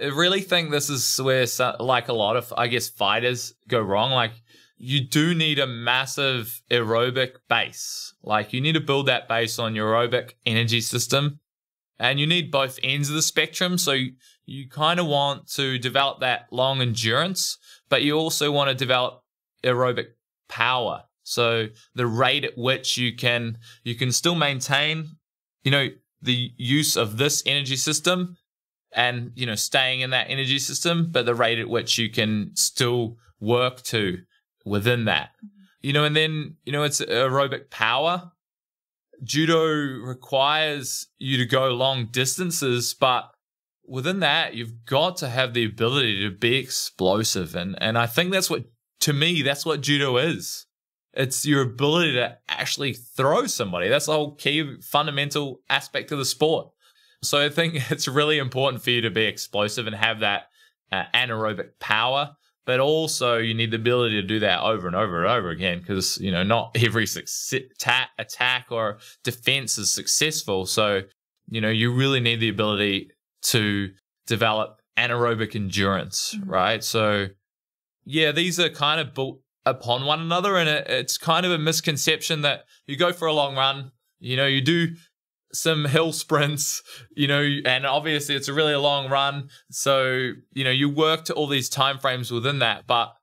I really think this is where, like a lot of, I guess, fighters go wrong. Like, you do need a massive aerobic base. Like, you need to build that base on your aerobic energy system. And you need both ends of the spectrum. So, you, you kind of want to develop that long endurance, but you also want to develop aerobic power. So the rate at which you can you can still maintain, you know, the use of this energy system and you know staying in that energy system but the rate at which you can still work to within that mm-hmm. you know and then you know it's aerobic power judo requires you to go long distances but within that you've got to have the ability to be explosive and and i think that's what to me that's what judo is it's your ability to actually throw somebody that's the whole key fundamental aspect of the sport so I think it's really important for you to be explosive and have that uh, anaerobic power, but also you need the ability to do that over and over and over again because, you know, not every attack or defense is successful. So, you know, you really need the ability to develop anaerobic endurance, mm -hmm. right? So, yeah, these are kind of built upon one another. And it, it's kind of a misconception that you go for a long run, you know, you do some hill sprints, you know, and obviously it's a really long run. So, you know, you work to all these time frames within that. But,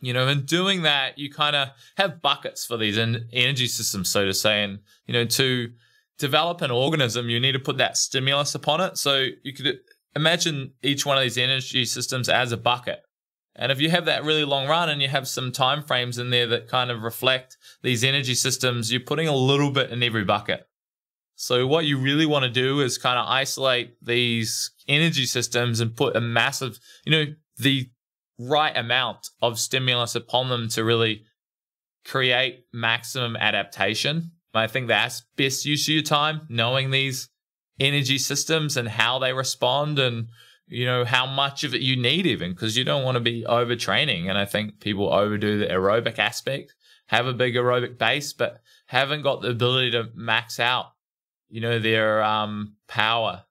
you know, in doing that, you kind of have buckets for these energy systems, so to say. And, you know, to develop an organism, you need to put that stimulus upon it. So you could imagine each one of these energy systems as a bucket. And if you have that really long run and you have some time frames in there that kind of reflect these energy systems, you're putting a little bit in every bucket. So what you really want to do is kind of isolate these energy systems and put a massive, you know, the right amount of stimulus upon them to really create maximum adaptation. I think that's best use of your time, knowing these energy systems and how they respond and you know how much of it you need even because you don't want to be overtraining and i think people overdo the aerobic aspect have a big aerobic base but haven't got the ability to max out you know, their um, power,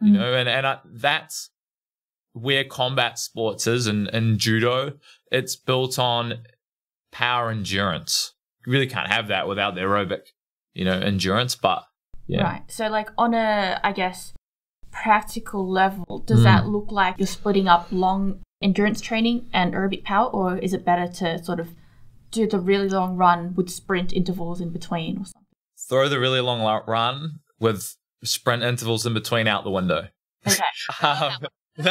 you mm-hmm. know, and, and I, that's where combat sports is and, and judo. It's built on power endurance. You really can't have that without the aerobic, you know, endurance, but yeah. Right. So, like, on a, I guess, practical level, does mm. that look like you're splitting up long endurance training and aerobic power, or is it better to sort of do the really long run with sprint intervals in between or something? throw the really long run with sprint intervals in between out the window. Okay. um, no,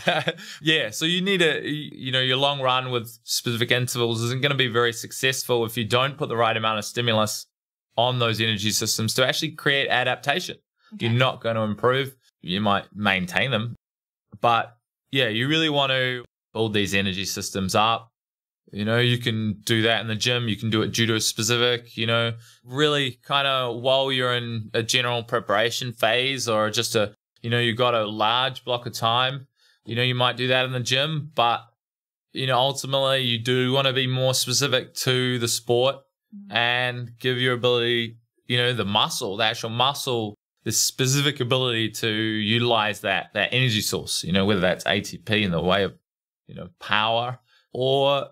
that one. yeah. So you need a, you know, your long run with specific intervals isn't going to be very successful if you don't put the right amount of stimulus on those energy systems to actually create adaptation. Okay. You're not going to improve. You might maintain them, but yeah, you really want to build these energy systems up. You know, you can do that in the gym. You can do it judo specific, you know, really kind of while you're in a general preparation phase or just a, you know, you've got a large block of time, you know, you might do that in the gym, but, you know, ultimately you do want to be more specific to the sport mm-hmm. and give your ability, you know, the muscle, the actual muscle, the specific ability to utilize that, that energy source, you know, whether that's ATP in the way of, you know, power or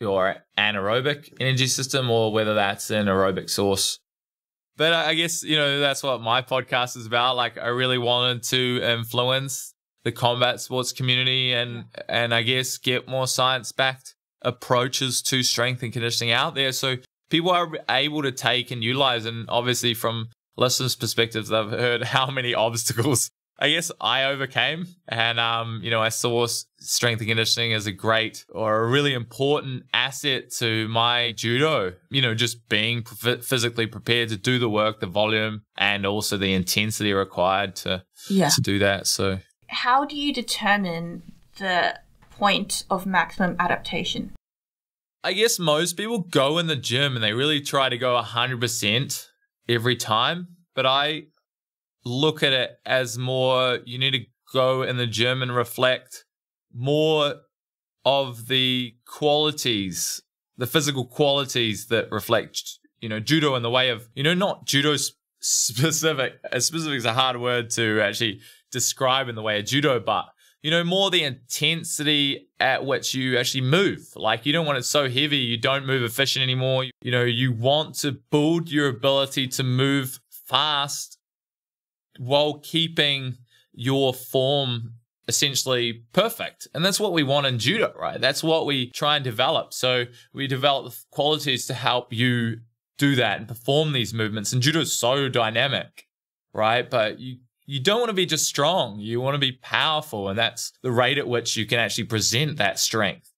your anaerobic energy system or whether that's an aerobic source. But I guess, you know, that's what my podcast is about. Like I really wanted to influence the combat sports community and and I guess get more science backed approaches to strength and conditioning out there. So people are able to take and utilize and obviously from listeners' perspectives, I've heard how many obstacles I guess I overcame. And, um, you know, I saw strength and conditioning as a great or a really important asset to my judo, you know, just being physically prepared to do the work, the volume, and also the intensity required to, yeah. to do that. So, how do you determine the point of maximum adaptation? I guess most people go in the gym and they really try to go 100% every time. But I, look at it as more you need to go in the gym and reflect more of the qualities, the physical qualities that reflect, you know, judo in the way of, you know, not judo specific. Specific is a hard word to actually describe in the way of judo, but you know, more the intensity at which you actually move. Like you don't want it so heavy, you don't move efficient anymore. You know, you want to build your ability to move fast while keeping your form essentially perfect. And that's what we want in judo, right? That's what we try and develop. So we develop qualities to help you do that and perform these movements. And judo is so dynamic, right? But you you don't want to be just strong. You want to be powerful. And that's the rate at which you can actually present that strength.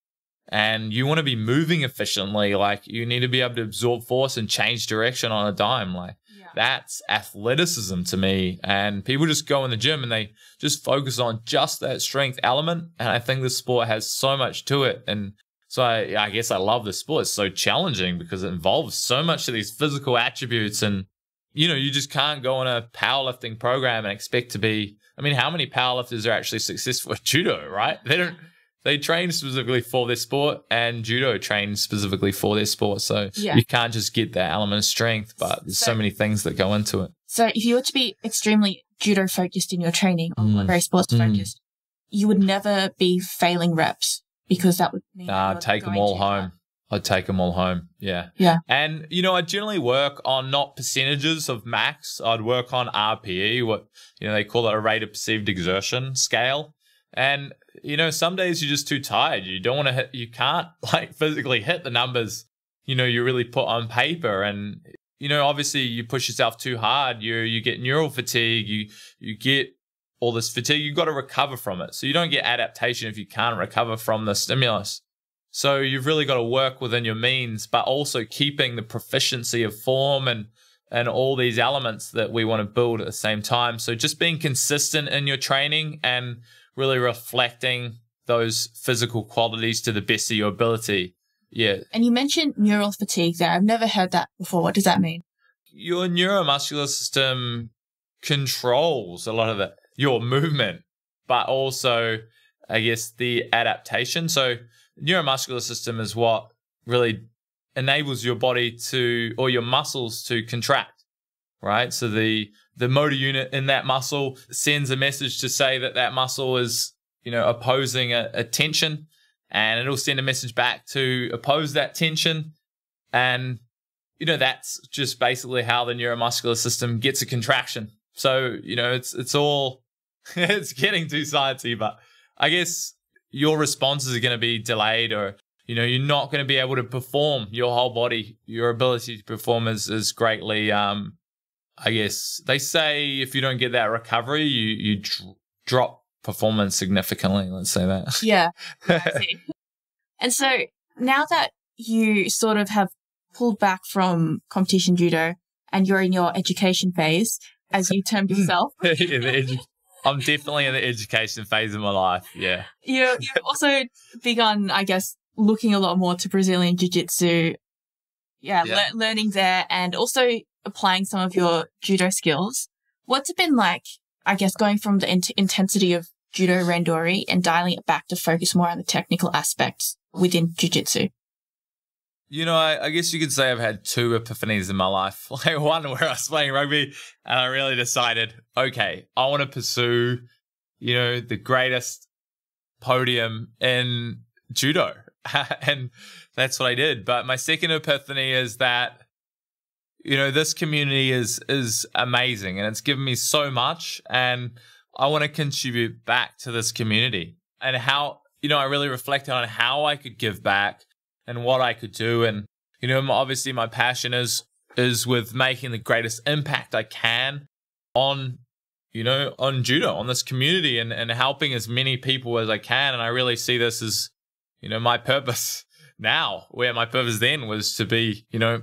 And you want to be moving efficiently. Like you need to be able to absorb force and change direction on a dime. Like that's athleticism to me. And people just go in the gym and they just focus on just that strength element. And I think this sport has so much to it. And so I, I guess I love the sport. It's so challenging because it involves so much of these physical attributes. And, you know, you just can't go on a powerlifting program and expect to be. I mean, how many powerlifters are actually successful at judo, right? They don't they train specifically for their sport and judo trains specifically for their sport so yeah. you can't just get that element of strength but there's so, so, many things that go into it so if you were to be extremely judo focused in your training or mm. very sports focused mm. you would never be failing reps because that would mean nah, take them all home I'd take them all home. Yeah. Yeah. And, you know, I generally work on not percentages of max. I'd work on RPE, what, you know, they call it a rate of perceived exertion scale. And you know, some days you're just too tired. You don't want to hit, you can't like physically hit the numbers, you know, you really put on paper. And, you know, obviously you push yourself too hard. You, you get neural fatigue. You, you get all this fatigue. You've got to recover from it. So you don't get adaptation if you can't recover from the stimulus. So you've really got to work within your means, but also keeping the proficiency of form and, and all these elements that we want to build at the same time. So just being consistent in your training and, really reflecting those physical qualities to the best of your ability. Yeah. And you mentioned neural fatigue there. I've never heard that before. What does that mean? Your neuromuscular system controls a lot of your movement, but also, I guess, the adaptation. So, neuromuscular system is what really enables your body to, or your muscles to contract, right? So, the the motor unit in that muscle sends a message to say that that muscle is, you know, opposing a, a tension and it'll send a message back to oppose that tension. And, you know, that's just basically how the neuromuscular system gets a contraction. So, you know, it's, it's all, it's getting too sciencey, but I guess your responses are going to be delayed or, you know, you're not going to be able to perform your whole body. Your ability to perform is, is greatly, um, I guess they say if you don't get that recovery, you you dr drop performance significantly. Let's say that. Yeah. and so now that you sort of have pulled back from competition judo and you're in your education phase, as you termed yourself. yeah, I'm definitely in the education phase of my life. Yeah. you you also begun, I guess, looking a lot more to Brazilian Jiu Jitsu. Yeah, yeah. Le learning there and also applying some of your judo skills. What's it been like, I guess, going from the in- intensity of judo randori and dialing it back to focus more on the technical aspects within jiu-jitsu? You know, I, I, guess you could say I've had two epiphanies in my life. Like one where I was playing rugby and I really decided, okay, I want to pursue, you know, the greatest podium in judo. and that's what I did. But my second epiphany is that you know this community is is amazing and it's given me so much and i want to contribute back to this community and how you know i really reflected on how i could give back and what i could do and you know obviously my passion is is with making the greatest impact i can on you know on judo on this community and and helping as many people as i can and i really see this as you know my purpose now where my purpose then was to be you know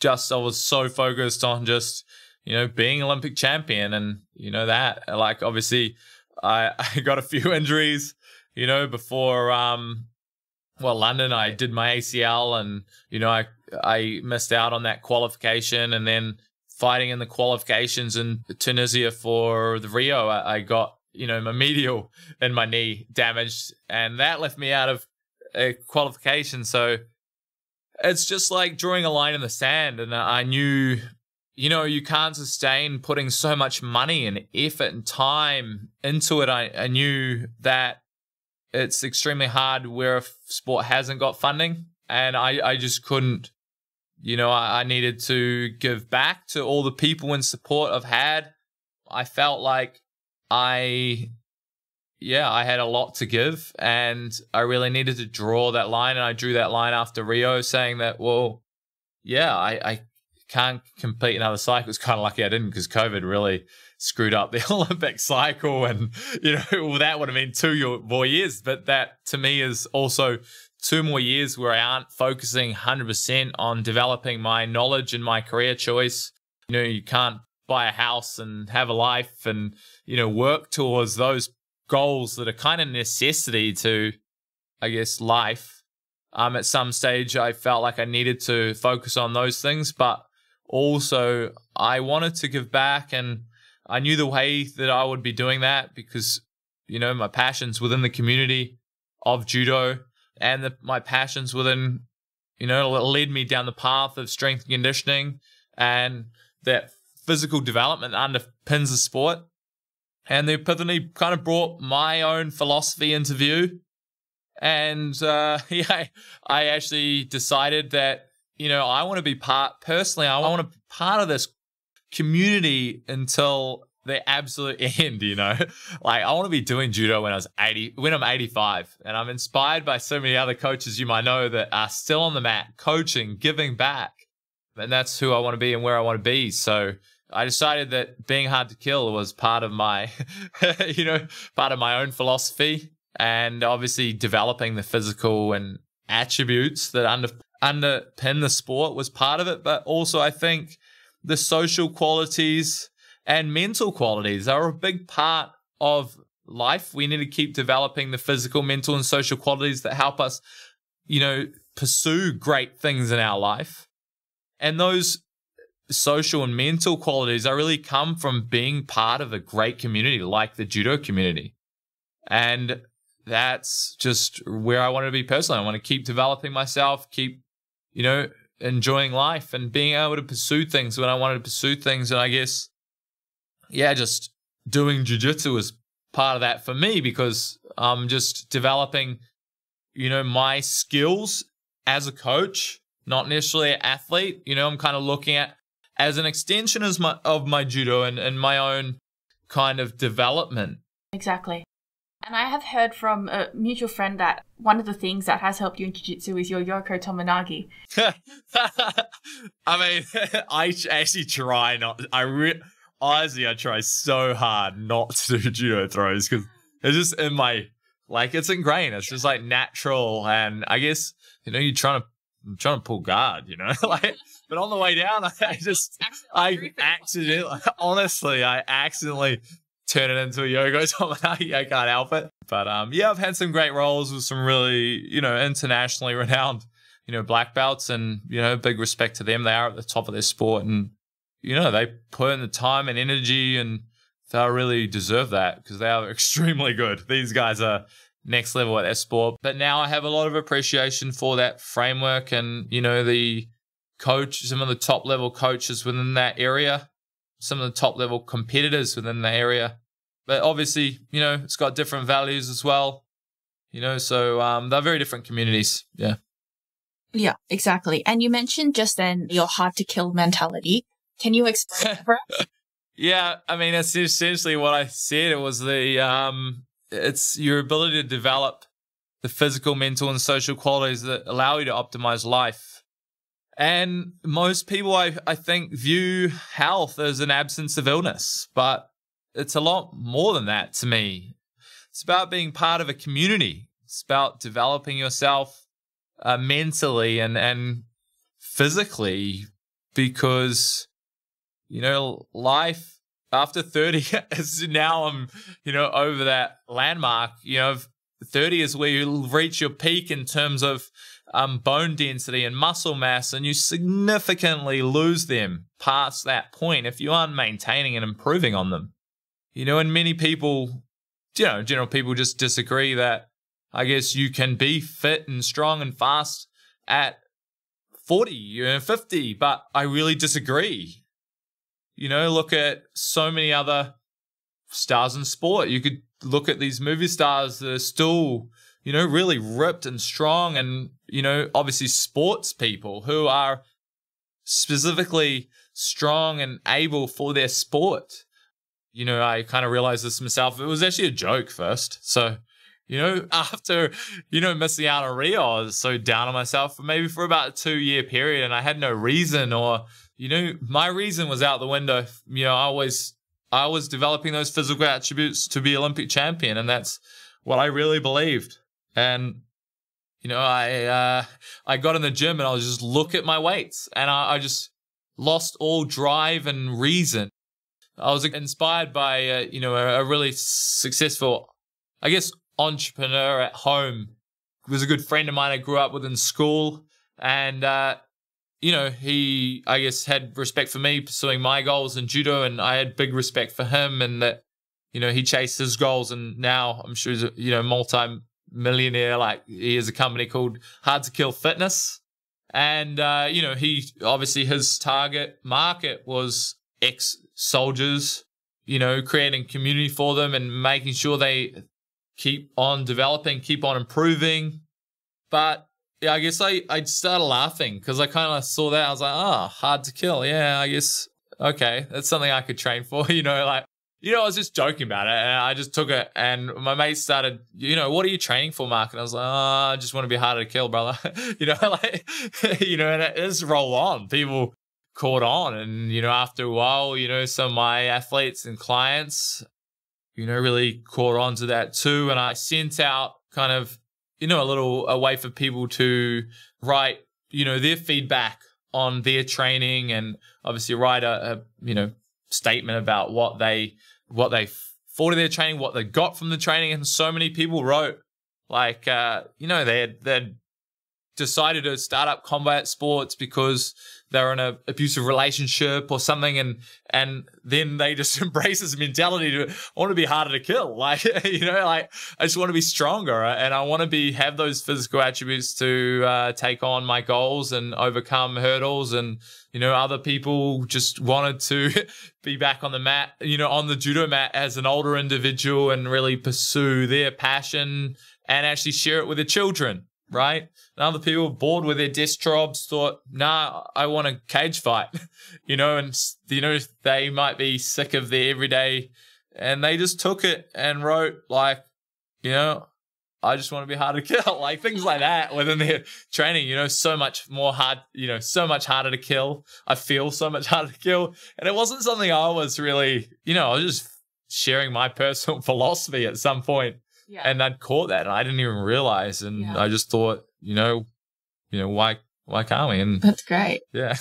just I was so focused on just you know being Olympic champion and you know that like obviously I, I got a few injuries you know before um well London I did my ACL and you know I I missed out on that qualification and then fighting in the qualifications in Tunisia for the Rio I, I got you know my medial and my knee damaged and that left me out of a qualification so it's just like drawing a line in the sand. And I knew, you know, you can't sustain putting so much money and effort and time into it. I, I knew that it's extremely hard where a sport hasn't got funding. And I, I just couldn't, you know, I, I needed to give back to all the people and support I've had. I felt like I yeah, I had a lot to give and I really needed to draw that line. And I drew that line after Rio saying that, well, yeah, I, I can't compete another cycle. It's kind of lucky I didn't because COVID really screwed up the Olympic cycle. And, you know, well, that would have been two more years. But that to me is also two more years where I aren't focusing 100% on developing my knowledge and my career choice. You know, you can't buy a house and have a life and, you know, work towards those goals that are kind of necessity to, I guess, life. Um, at some stage, I felt like I needed to focus on those things, but also I wanted to give back, and I knew the way that I would be doing that because, you know, my passions within the community of judo and the, my passions within, you know, led me down the path of strength and conditioning and that physical development underpins the sport and the epiphany kind of brought my own philosophy into view. And uh, yeah, I actually decided that you know I want to be part personally. I want to be part of this community until the absolute end. You know, like I want to be doing judo when I was eighty, when I'm eighty five, and I'm inspired by so many other coaches you might know that are still on the mat, coaching, giving back, and that's who I want to be and where I want to be. So I decided that being hard to kill was part of my, you know, part of my own philosophy, and obviously developing the physical and attributes that under underpin the sport was part of it. But also, I think the social qualities and mental qualities are a big part of life. We need to keep developing the physical, mental, and social qualities that help us, you know, pursue great things in our life. And those social and mental qualities that really come from being part of a great community like the judo community. And that's just where I want to be personally. I want to keep developing myself, keep, you know, enjoying life and being able to pursue things when I wanted to pursue things. And I guess, yeah, just doing jujitsu was part of that for me because I'm um, just developing, you know, my skills as a coach, not necessarily an athlete. You know, I'm kind of looking at as an extension as my, of my judo and, and my own kind of development. Exactly. And I have heard from a mutual friend that one of the things that has helped you in jiu-jitsu is your Yoko Tomonagi. I mean, I actually try not. I re- honestly, I try so hard not to do judo throws because it's just in my like it's ingrained. It's just like natural, and I guess you know you're trying to I'm trying to pull guard. You know, like but on the way down, I just, I accidentally, honestly, I accidentally turn it into a yoga. I can't help it. But um, yeah, I've had some great roles with some really, you know, internationally renowned, you know, black belts and, you know, big respect to them. They are at the top of their sport and, you know, they put in the time and energy and they really deserve that because they are extremely good. These guys are next level at their sport. But now I have a lot of appreciation for that framework and, you know, the coach, some of the top level coaches within that area, some of the top level competitors within the area. But obviously, you know, it's got different values as well. You know, so um, they're very different communities. Yeah. Yeah, exactly. And you mentioned just then your hard to kill mentality. Can you explain that for us? Yeah, I mean, that's essentially what I said. It was the um, it's your ability to develop the physical, mental, and social qualities that allow you to optimize life and most people, I, I think, view health as an absence of illness, but it's a lot more than that to me. It's about being part of a community, it's about developing yourself uh, mentally and, and physically because, you know, life after 30 As now I'm, you know, over that landmark, you know, 30 is where you reach your peak in terms of um, bone density and muscle mass, and you significantly lose them past that point if you aren't maintaining and improving on them. You know, and many people, you know, general people just disagree that I guess you can be fit and strong and fast at 40, you know, 50, but I really disagree. You know, look at so many other stars in sport. You could look at these movie stars that are still you know, really ripped and strong and, you know, obviously sports people who are specifically strong and able for their sport. You know, I kind of realized this myself. It was actually a joke first. So, you know, after, you know, missing out on Rio, I was so down on myself for maybe for about a two year period and I had no reason or, you know, my reason was out the window. You know, I was I was developing those physical attributes to be Olympic champion. And that's what I really believed and you know I uh, I got in the gym and I was just look at my weights, and I, I just lost all drive and reason. I was inspired by uh, you know a, a really successful, I guess, entrepreneur at home. was a good friend of mine I grew up with in school, and uh, you know he I guess had respect for me pursuing my goals in judo, and I had big respect for him, and that you know he chased his goals, and now I'm sure he's a, you know multi millionaire. Like he has a company called Hard to Kill Fitness. And, uh, you know, he obviously his target market was ex soldiers, you know, creating community for them and making sure they keep on developing, keep on improving. But yeah, I guess I, I started laughing because I kind of saw that. I was like, oh, hard to kill. Yeah, I guess, okay, that's something I could train for, you know, like you know, I was just joking about it. And I just took it. And my mate started, you know, what are you training for, Mark? And I was like, oh, I just want to be harder to kill, brother. you know, like, you know, and it, just roll on. People caught on. And, you know, after a while, you know, some of my athletes and clients, you know, really caught on to that too. And I sent out kind of, you know, a little, a way for people to write, you know, their feedback on their training and obviously write a, a you know, statement about what they what they thought of their training, what they got from the training, and so many people wrote like uh, you know they had they decided to start up combat sports because they're in an abusive relationship or something and and then they just embrace this mentality to I want to be harder to kill like you know like I just want to be stronger and I want to be have those physical attributes to uh, take on my goals and overcome hurdles and you know other people just wanted to be back on the mat you know on the judo mat as an older individual and really pursue their passion and actually share it with their children right and other people bored with their desk jobs thought, nah, I want a cage fight, you know, and, you know, they might be sick of the everyday. And they just took it and wrote, like, you know, I just want to be hard to kill, like things like that within their training, you know, so much more hard, you know, so much harder to kill. I feel so much harder to kill. And it wasn't something I was really, you know, I was just sharing my personal philosophy at some point. Yeah. And I'd caught that and I didn't even realize. And yeah. I just thought, you know, you know, why why can't we? And that's great. Yeah.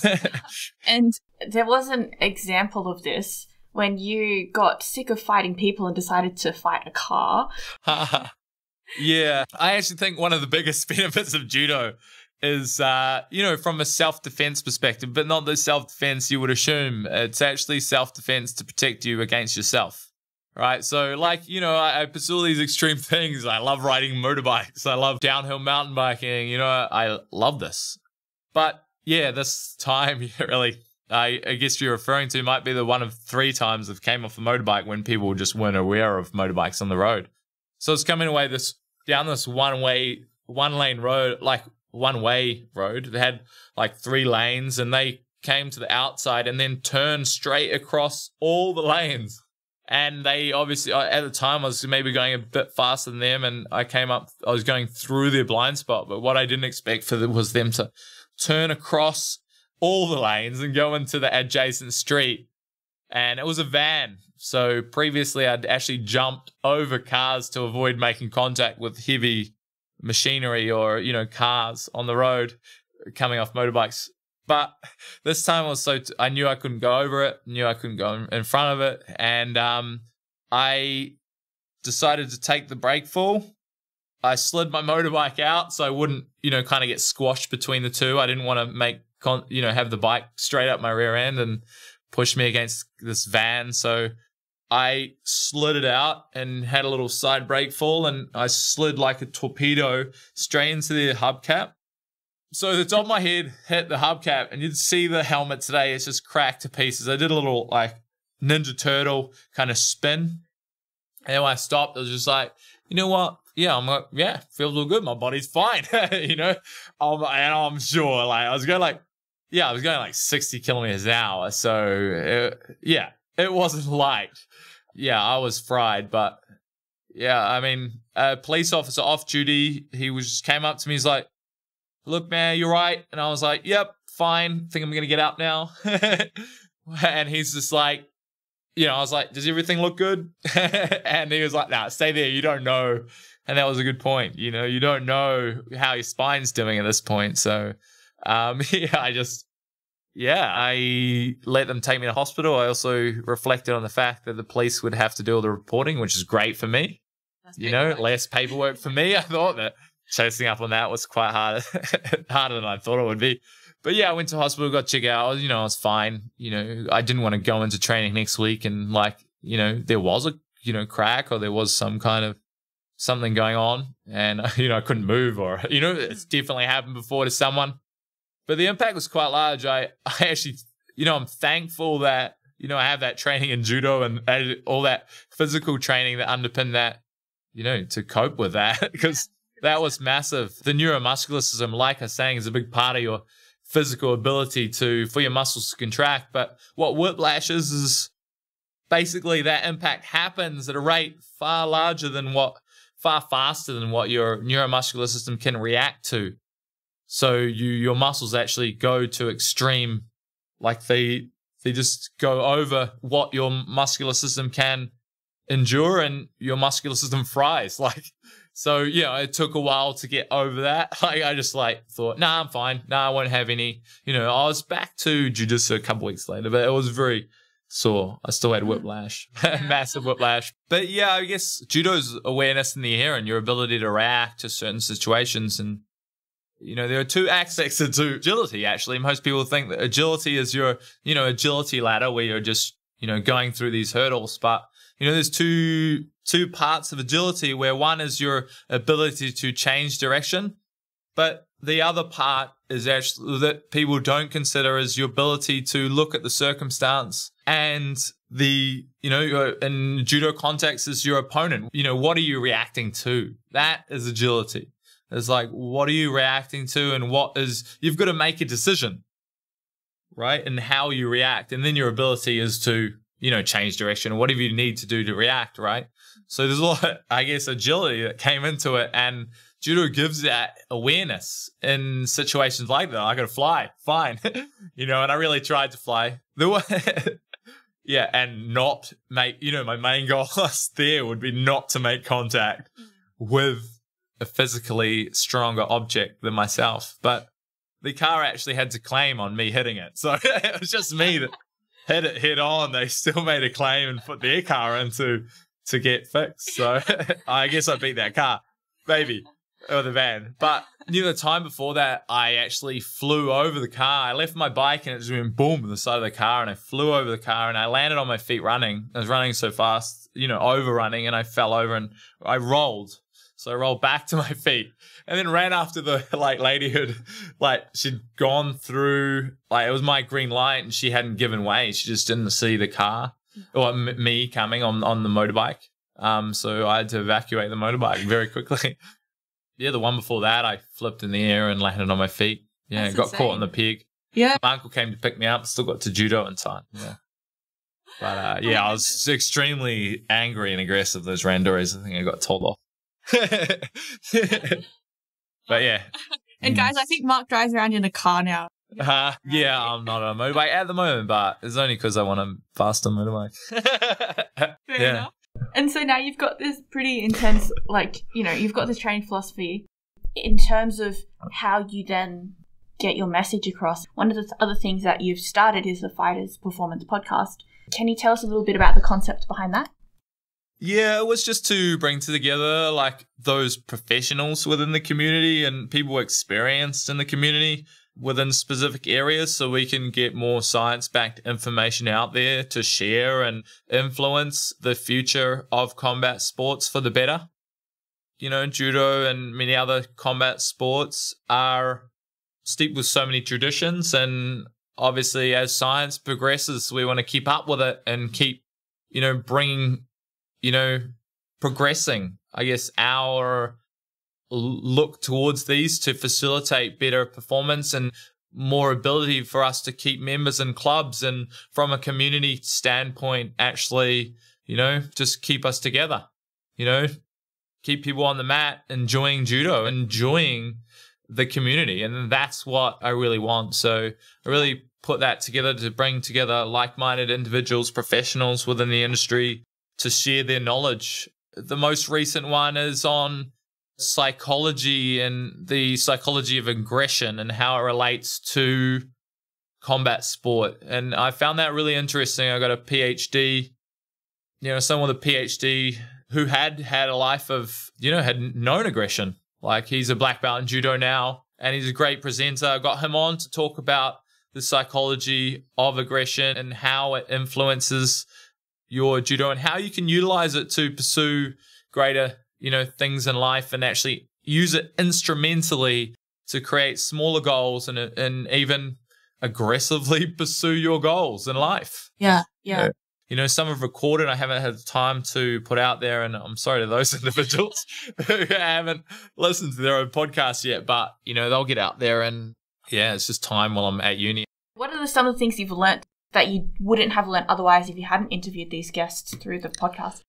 and there was an example of this when you got sick of fighting people and decided to fight a car. yeah. I actually think one of the biggest benefits of judo is uh, you know, from a self defense perspective, but not the self defense you would assume. It's actually self defense to protect you against yourself right? So, like, you know, I, I, pursue these extreme things. I love riding motorbikes. I love downhill mountain biking. You know, I, love this. But yeah, this time, really, I, I, guess you're referring to might be the one of three times I've came off a motorbike when people just weren't aware of motorbikes on the road. So it's coming away this down this one way, one lane road, like one way road. They had like three lanes and they came to the outside and then turned straight across all the lanes. And they obviously, at the time, I was maybe going a bit faster than them, and I came up, I was going through their blind spot. But what I didn't expect for them was them to turn across all the lanes and go into the adjacent street. And it was a van. So previously, I'd actually jumped over cars to avoid making contact with heavy machinery or, you know, cars on the road coming off motorbikes. But this time I was so t- I knew I couldn't go over it, knew I couldn't go in front of it, and um, I decided to take the brake fall. I slid my motorbike out so I wouldn't, you know, kind of get squashed between the two. I didn't want to make, con- you know, have the bike straight up my rear end and push me against this van. So I slid it out and had a little side brake fall and I slid like a torpedo straight into the hubcap so the top of my head hit the hubcap, and you'd see the helmet today. It's just cracked to pieces. I did a little like Ninja Turtle kind of spin, and when I stopped, I was just like, you know what? Yeah, I'm like, yeah, feels all good. My body's fine, you know. Um, and I'm sure, like, I was going like, yeah, I was going like 60 kilometers an hour. So it, yeah, it wasn't light. Yeah, I was fried, but yeah, I mean, a police officer off duty, he was just came up to me. He's like, look, man, you're right. And I was like, yep, fine. Think I'm going to get up now. and he's just like, you know, I was like, does everything look good? and he was like, nah, stay there. You don't know. And that was a good point. You know, you don't know how your spine's doing at this point. So, um, yeah, I just, yeah, I let them take me to hospital. I also reflected on the fact that the police would have to do all the reporting, which is great for me. That's you know, less paperwork for me. I thought that chasing up on that was quite hard, harder than I thought it would be. But yeah, I went to hospital, got checked out. You know, I was fine. You know, I didn't want to go into training next week and like, you know, there was a, you know, crack or there was some kind of something going on and, you know, I couldn't move or, you know, it's definitely happened before to someone. But the impact was quite large. I, I actually, you know, I'm thankful that, you know, I have that training in judo and all that physical training that underpinned that, you know, to cope with that because that was massive. The neuromuscular system, like I was saying, is a big part of your physical ability to for your muscles to contract. But what whiplash is is basically that impact happens at a rate far larger than what far faster than what your neuromuscular system can react to. So you your muscles actually go to extreme like they they just go over what your muscular system can endure and your muscular system fries like so yeah, it took a while to get over that. Like, I just like thought, nah, I'm fine. Nah, I won't have any. You know, I was back to jujitsu a couple weeks later, but it was very sore. I still had mm-hmm. whiplash, massive whiplash. But yeah, I guess judo's awareness in the air and your ability to react to certain situations. And, you know, there are two aspects to agility, actually. Most people think that agility is your, you know, agility ladder where you're just, you know, going through these hurdles. But, you know, there's two two parts of agility where one is your ability to change direction, but the other part is actually that people don't consider is your ability to look at the circumstance and the you know in judo context is your opponent you know what are you reacting to that is agility it's like what are you reacting to and what is you've got to make a decision right and how you react and then your ability is to you know, change direction, whatever you need to do to react, right? So there's a lot, of, I guess, agility that came into it. And judo gives that awareness in situations like that. I got to fly, fine. you know, and I really tried to fly. yeah, and not make, you know, my main goal there would be not to make contact mm. with a physically stronger object than myself. But the car actually had to claim on me hitting it. So it was just me that hit it head on, they still made a claim and put their car into to get fixed. So I guess I beat that car, maybe, or the van. But near the time before that, I actually flew over the car. I left my bike and it just went boom on the side of the car, and I flew over the car and I landed on my feet running. I was running so fast, you know, over running, and I fell over and I rolled. So I rolled back to my feet and then ran after the like lady who'd like she'd gone through like it was my green light and she hadn't given way. She just didn't see the car or m- me coming on on the motorbike. Um, so I had to evacuate the motorbike very quickly. yeah, the one before that, I flipped in the air and landed on my feet. Yeah, That's got insane. caught in the pig. Yeah, my uncle came to pick me up. Still got to judo in time. Yeah. But uh, oh yeah, I was extremely angry and aggressive those randories. I think I got told off. But yeah. and guys, I think Mark drives around in a car now. Uh, yeah, I'm not on a motorbike at the moment, but it's only because I want a faster motorbike. Fair yeah. enough. And so now you've got this pretty intense, like, you know, you've got this training philosophy in terms of how you then get your message across. One of the other things that you've started is the Fighters Performance Podcast. Can you tell us a little bit about the concept behind that? Yeah, it was just to bring together like those professionals within the community and people experienced in the community within specific areas so we can get more science backed information out there to share and influence the future of combat sports for the better. You know, judo and many other combat sports are steeped with so many traditions and obviously as science progresses we want to keep up with it and keep you know bringing you know, progressing, I guess, our look towards these to facilitate better performance and more ability for us to keep members in clubs and from a community standpoint, actually, you know, just keep us together, you know, keep people on the mat enjoying judo, enjoying the community. And that's what I really want. So I really put that together to bring together like minded individuals, professionals within the industry to share their knowledge. The most recent one is on psychology and the psychology of aggression and how it relates to combat sport. And I found that really interesting. I got a PhD, you know, someone with a PhD who had had a life of, you know, had known aggression. Like he's a black belt in judo now and he's a great presenter. I got him on to talk about the psychology of aggression and how it influences your judo and how you can utilize it to pursue greater, you know, things in life and actually use it instrumentally to create smaller goals and, and even aggressively pursue your goals in life. Yeah. Yeah. You know, some have recorded, I haven't had time to put out there. And I'm sorry to those individuals who haven't listened to their own podcast yet, but, you know, they'll get out there and, yeah, it's just time while I'm at uni. What are some of the things you've learned? that you wouldn't have learned otherwise if you hadn't interviewed these guests through the podcast.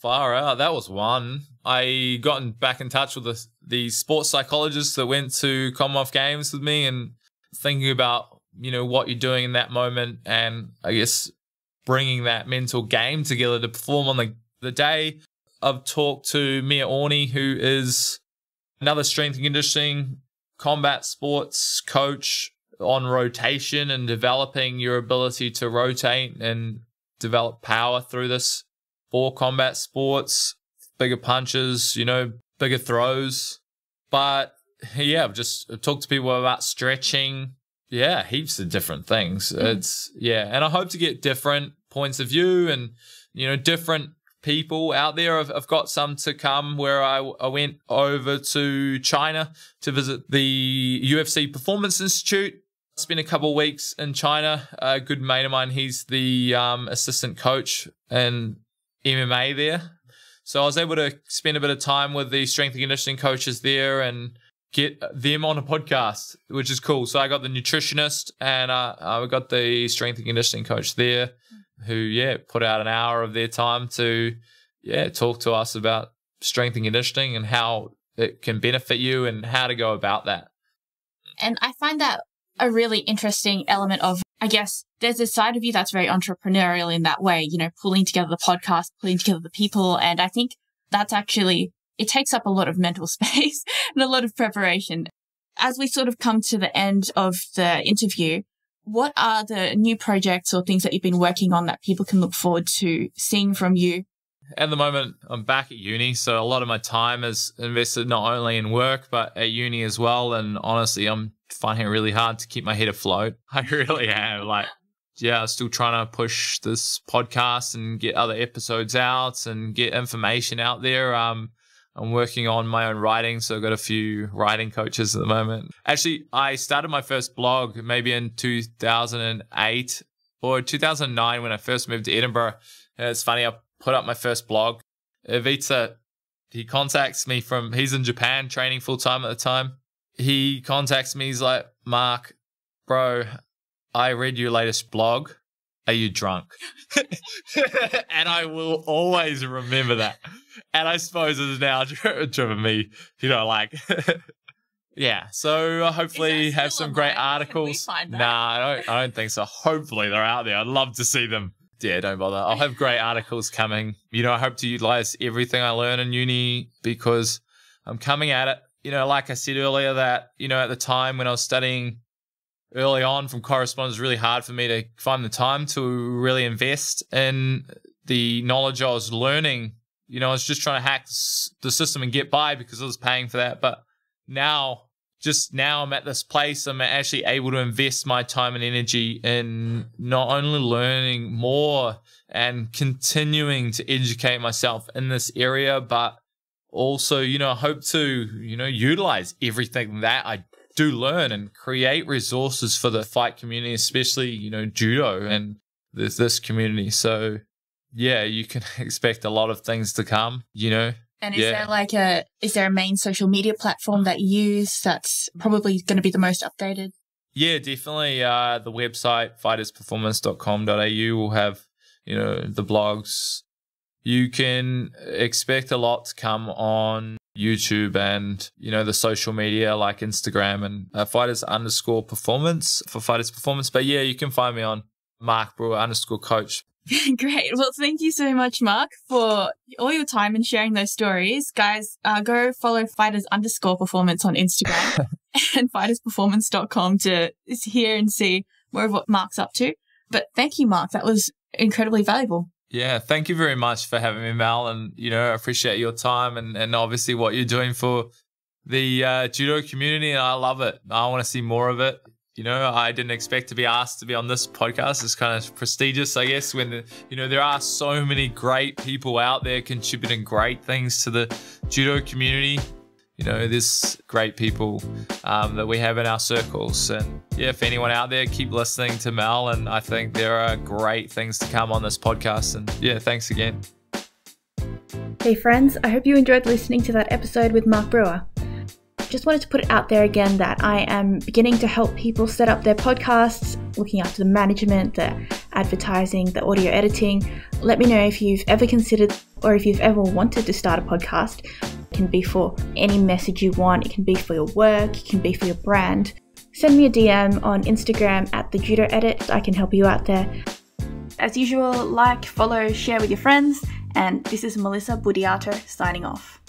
Far out. That was one. I got back in touch with the, the sports psychologist that went to Commonwealth Games with me and thinking about, you know, what you're doing in that moment and I guess bringing that mental game together to perform on the, the day. I've talked to Mia Orney, who is another strength and conditioning combat sports coach on rotation and developing your ability to rotate and develop power through this for combat sports, bigger punches, you know, bigger throws. But yeah, I've just talked to people about stretching. Yeah, heaps of different things. Mm. It's yeah, and I hope to get different points of view and you know different people out there. I've, I've, got some to come where I, I, went over to China to visit the UFC Performance Institute spent a couple weeks in China. A good mate of mine, he's the um, assistant coach in MMA there. So I was able to spend a bit of time with the strength and conditioning coaches there and get them on a podcast, which is cool. So I got the nutritionist and uh, I got the strength and conditioning coach there who, yeah, put out an hour of their time to, yeah, talk to us about strength and conditioning and how it can benefit you and how to go about that. And I find that a really interesting element of, I guess, there's a side of you that's very entrepreneurial in that way, you know, pulling together the podcast, pulling together the people. And I think that's actually, it takes up a lot of mental space and a lot of preparation. As we sort of come to the end of the interview, what are the new projects or things that you've been working on that people can look forward to seeing from you? At the moment, I'm back at uni, so a lot of my time is invested not only in work, but at uni as well. And honestly, I'm finding it really hard to keep my head afloat. I really am. Like, yeah, still trying to push this podcast and get other episodes out and get information out there. Um, I'm working on my own writing, so I've got a few writing coaches at the moment. Actually, I started my first blog maybe in 2008 or 2009 when I first moved to Edinburgh. It's funny, I put up my first blog. Evita, he contacts me from, he's in Japan training full time at the time he contacts me. He's like, Mark, bro, I read your latest blog. Are you drunk? and I will always remember that. And I suppose it's now driven me, you know, like, yeah. So uh, hopefully have some great articles. Nah, I don't, I don't think so. Hopefully they're out there. I'd love to see them. Yeah, don't bother. I'll have great articles coming. You know, I hope to utilize everything I learn in uni because I'm coming at it you know, like I said earlier, that, you know, at the time when I was studying early on from correspondence, really hard for me to find the time to really invest in the knowledge I was learning. You know, I was just trying to hack the system and get by because I was paying for that. But now, just now, I'm at this place, I'm actually able to invest my time and energy in not only learning more and continuing to educate myself in this area, but also, you know, hope to, you know, utilize everything that I do learn and create resources for the fight community, especially, you know, judo and this, this community. So, yeah, you can expect a lot of things to come, you know. And is yeah. there like a, is there a main social media platform that you use that's probably going to be the most updated? Yeah, definitely. Uh, the website, fightersperformance.com.au will have, you know, the blogs, you can expect a lot to come on YouTube and you know the social media like Instagram and uh, fighters underscore performance for fighters performance. But yeah, you can find me on Mark Brewer underscore coach. Great. Well, thank you so much, Mark, for all your time and sharing those stories. Guys, uh, go follow fighters underscore performance on Instagram and fightersperformance.com to hear and see more of what Mark's up to. But thank you, Mark. That was incredibly valuable. Yeah, thank you very much for having me, Mal. And, you know, I appreciate your time and, and obviously what you're doing for the uh, judo community. And I love it. I want to see more of it. You know, I didn't expect to be asked to be on this podcast. It's kind of prestigious, I guess, when, the, you know, there are so many great people out there contributing great things to the judo community you know, this great people um, that we have in our circles. And yeah, if anyone out there, keep listening to Mel. And I think there are great things to come on this podcast. And yeah, thanks again. Hey, friends. I hope you enjoyed listening to that episode with Mark Brewer. Just wanted to put it out there again that I am beginning to help people set up their podcasts, looking after the management, the advertising, the audio editing. Let me know if you've ever considered or if you've ever wanted to start a podcast. It can be for any message you want, it can be for your work, it can be for your brand. Send me a DM on Instagram at the Judo Edit. I can help you out there. As usual, like, follow, share with your friends, and this is Melissa Budiato signing off.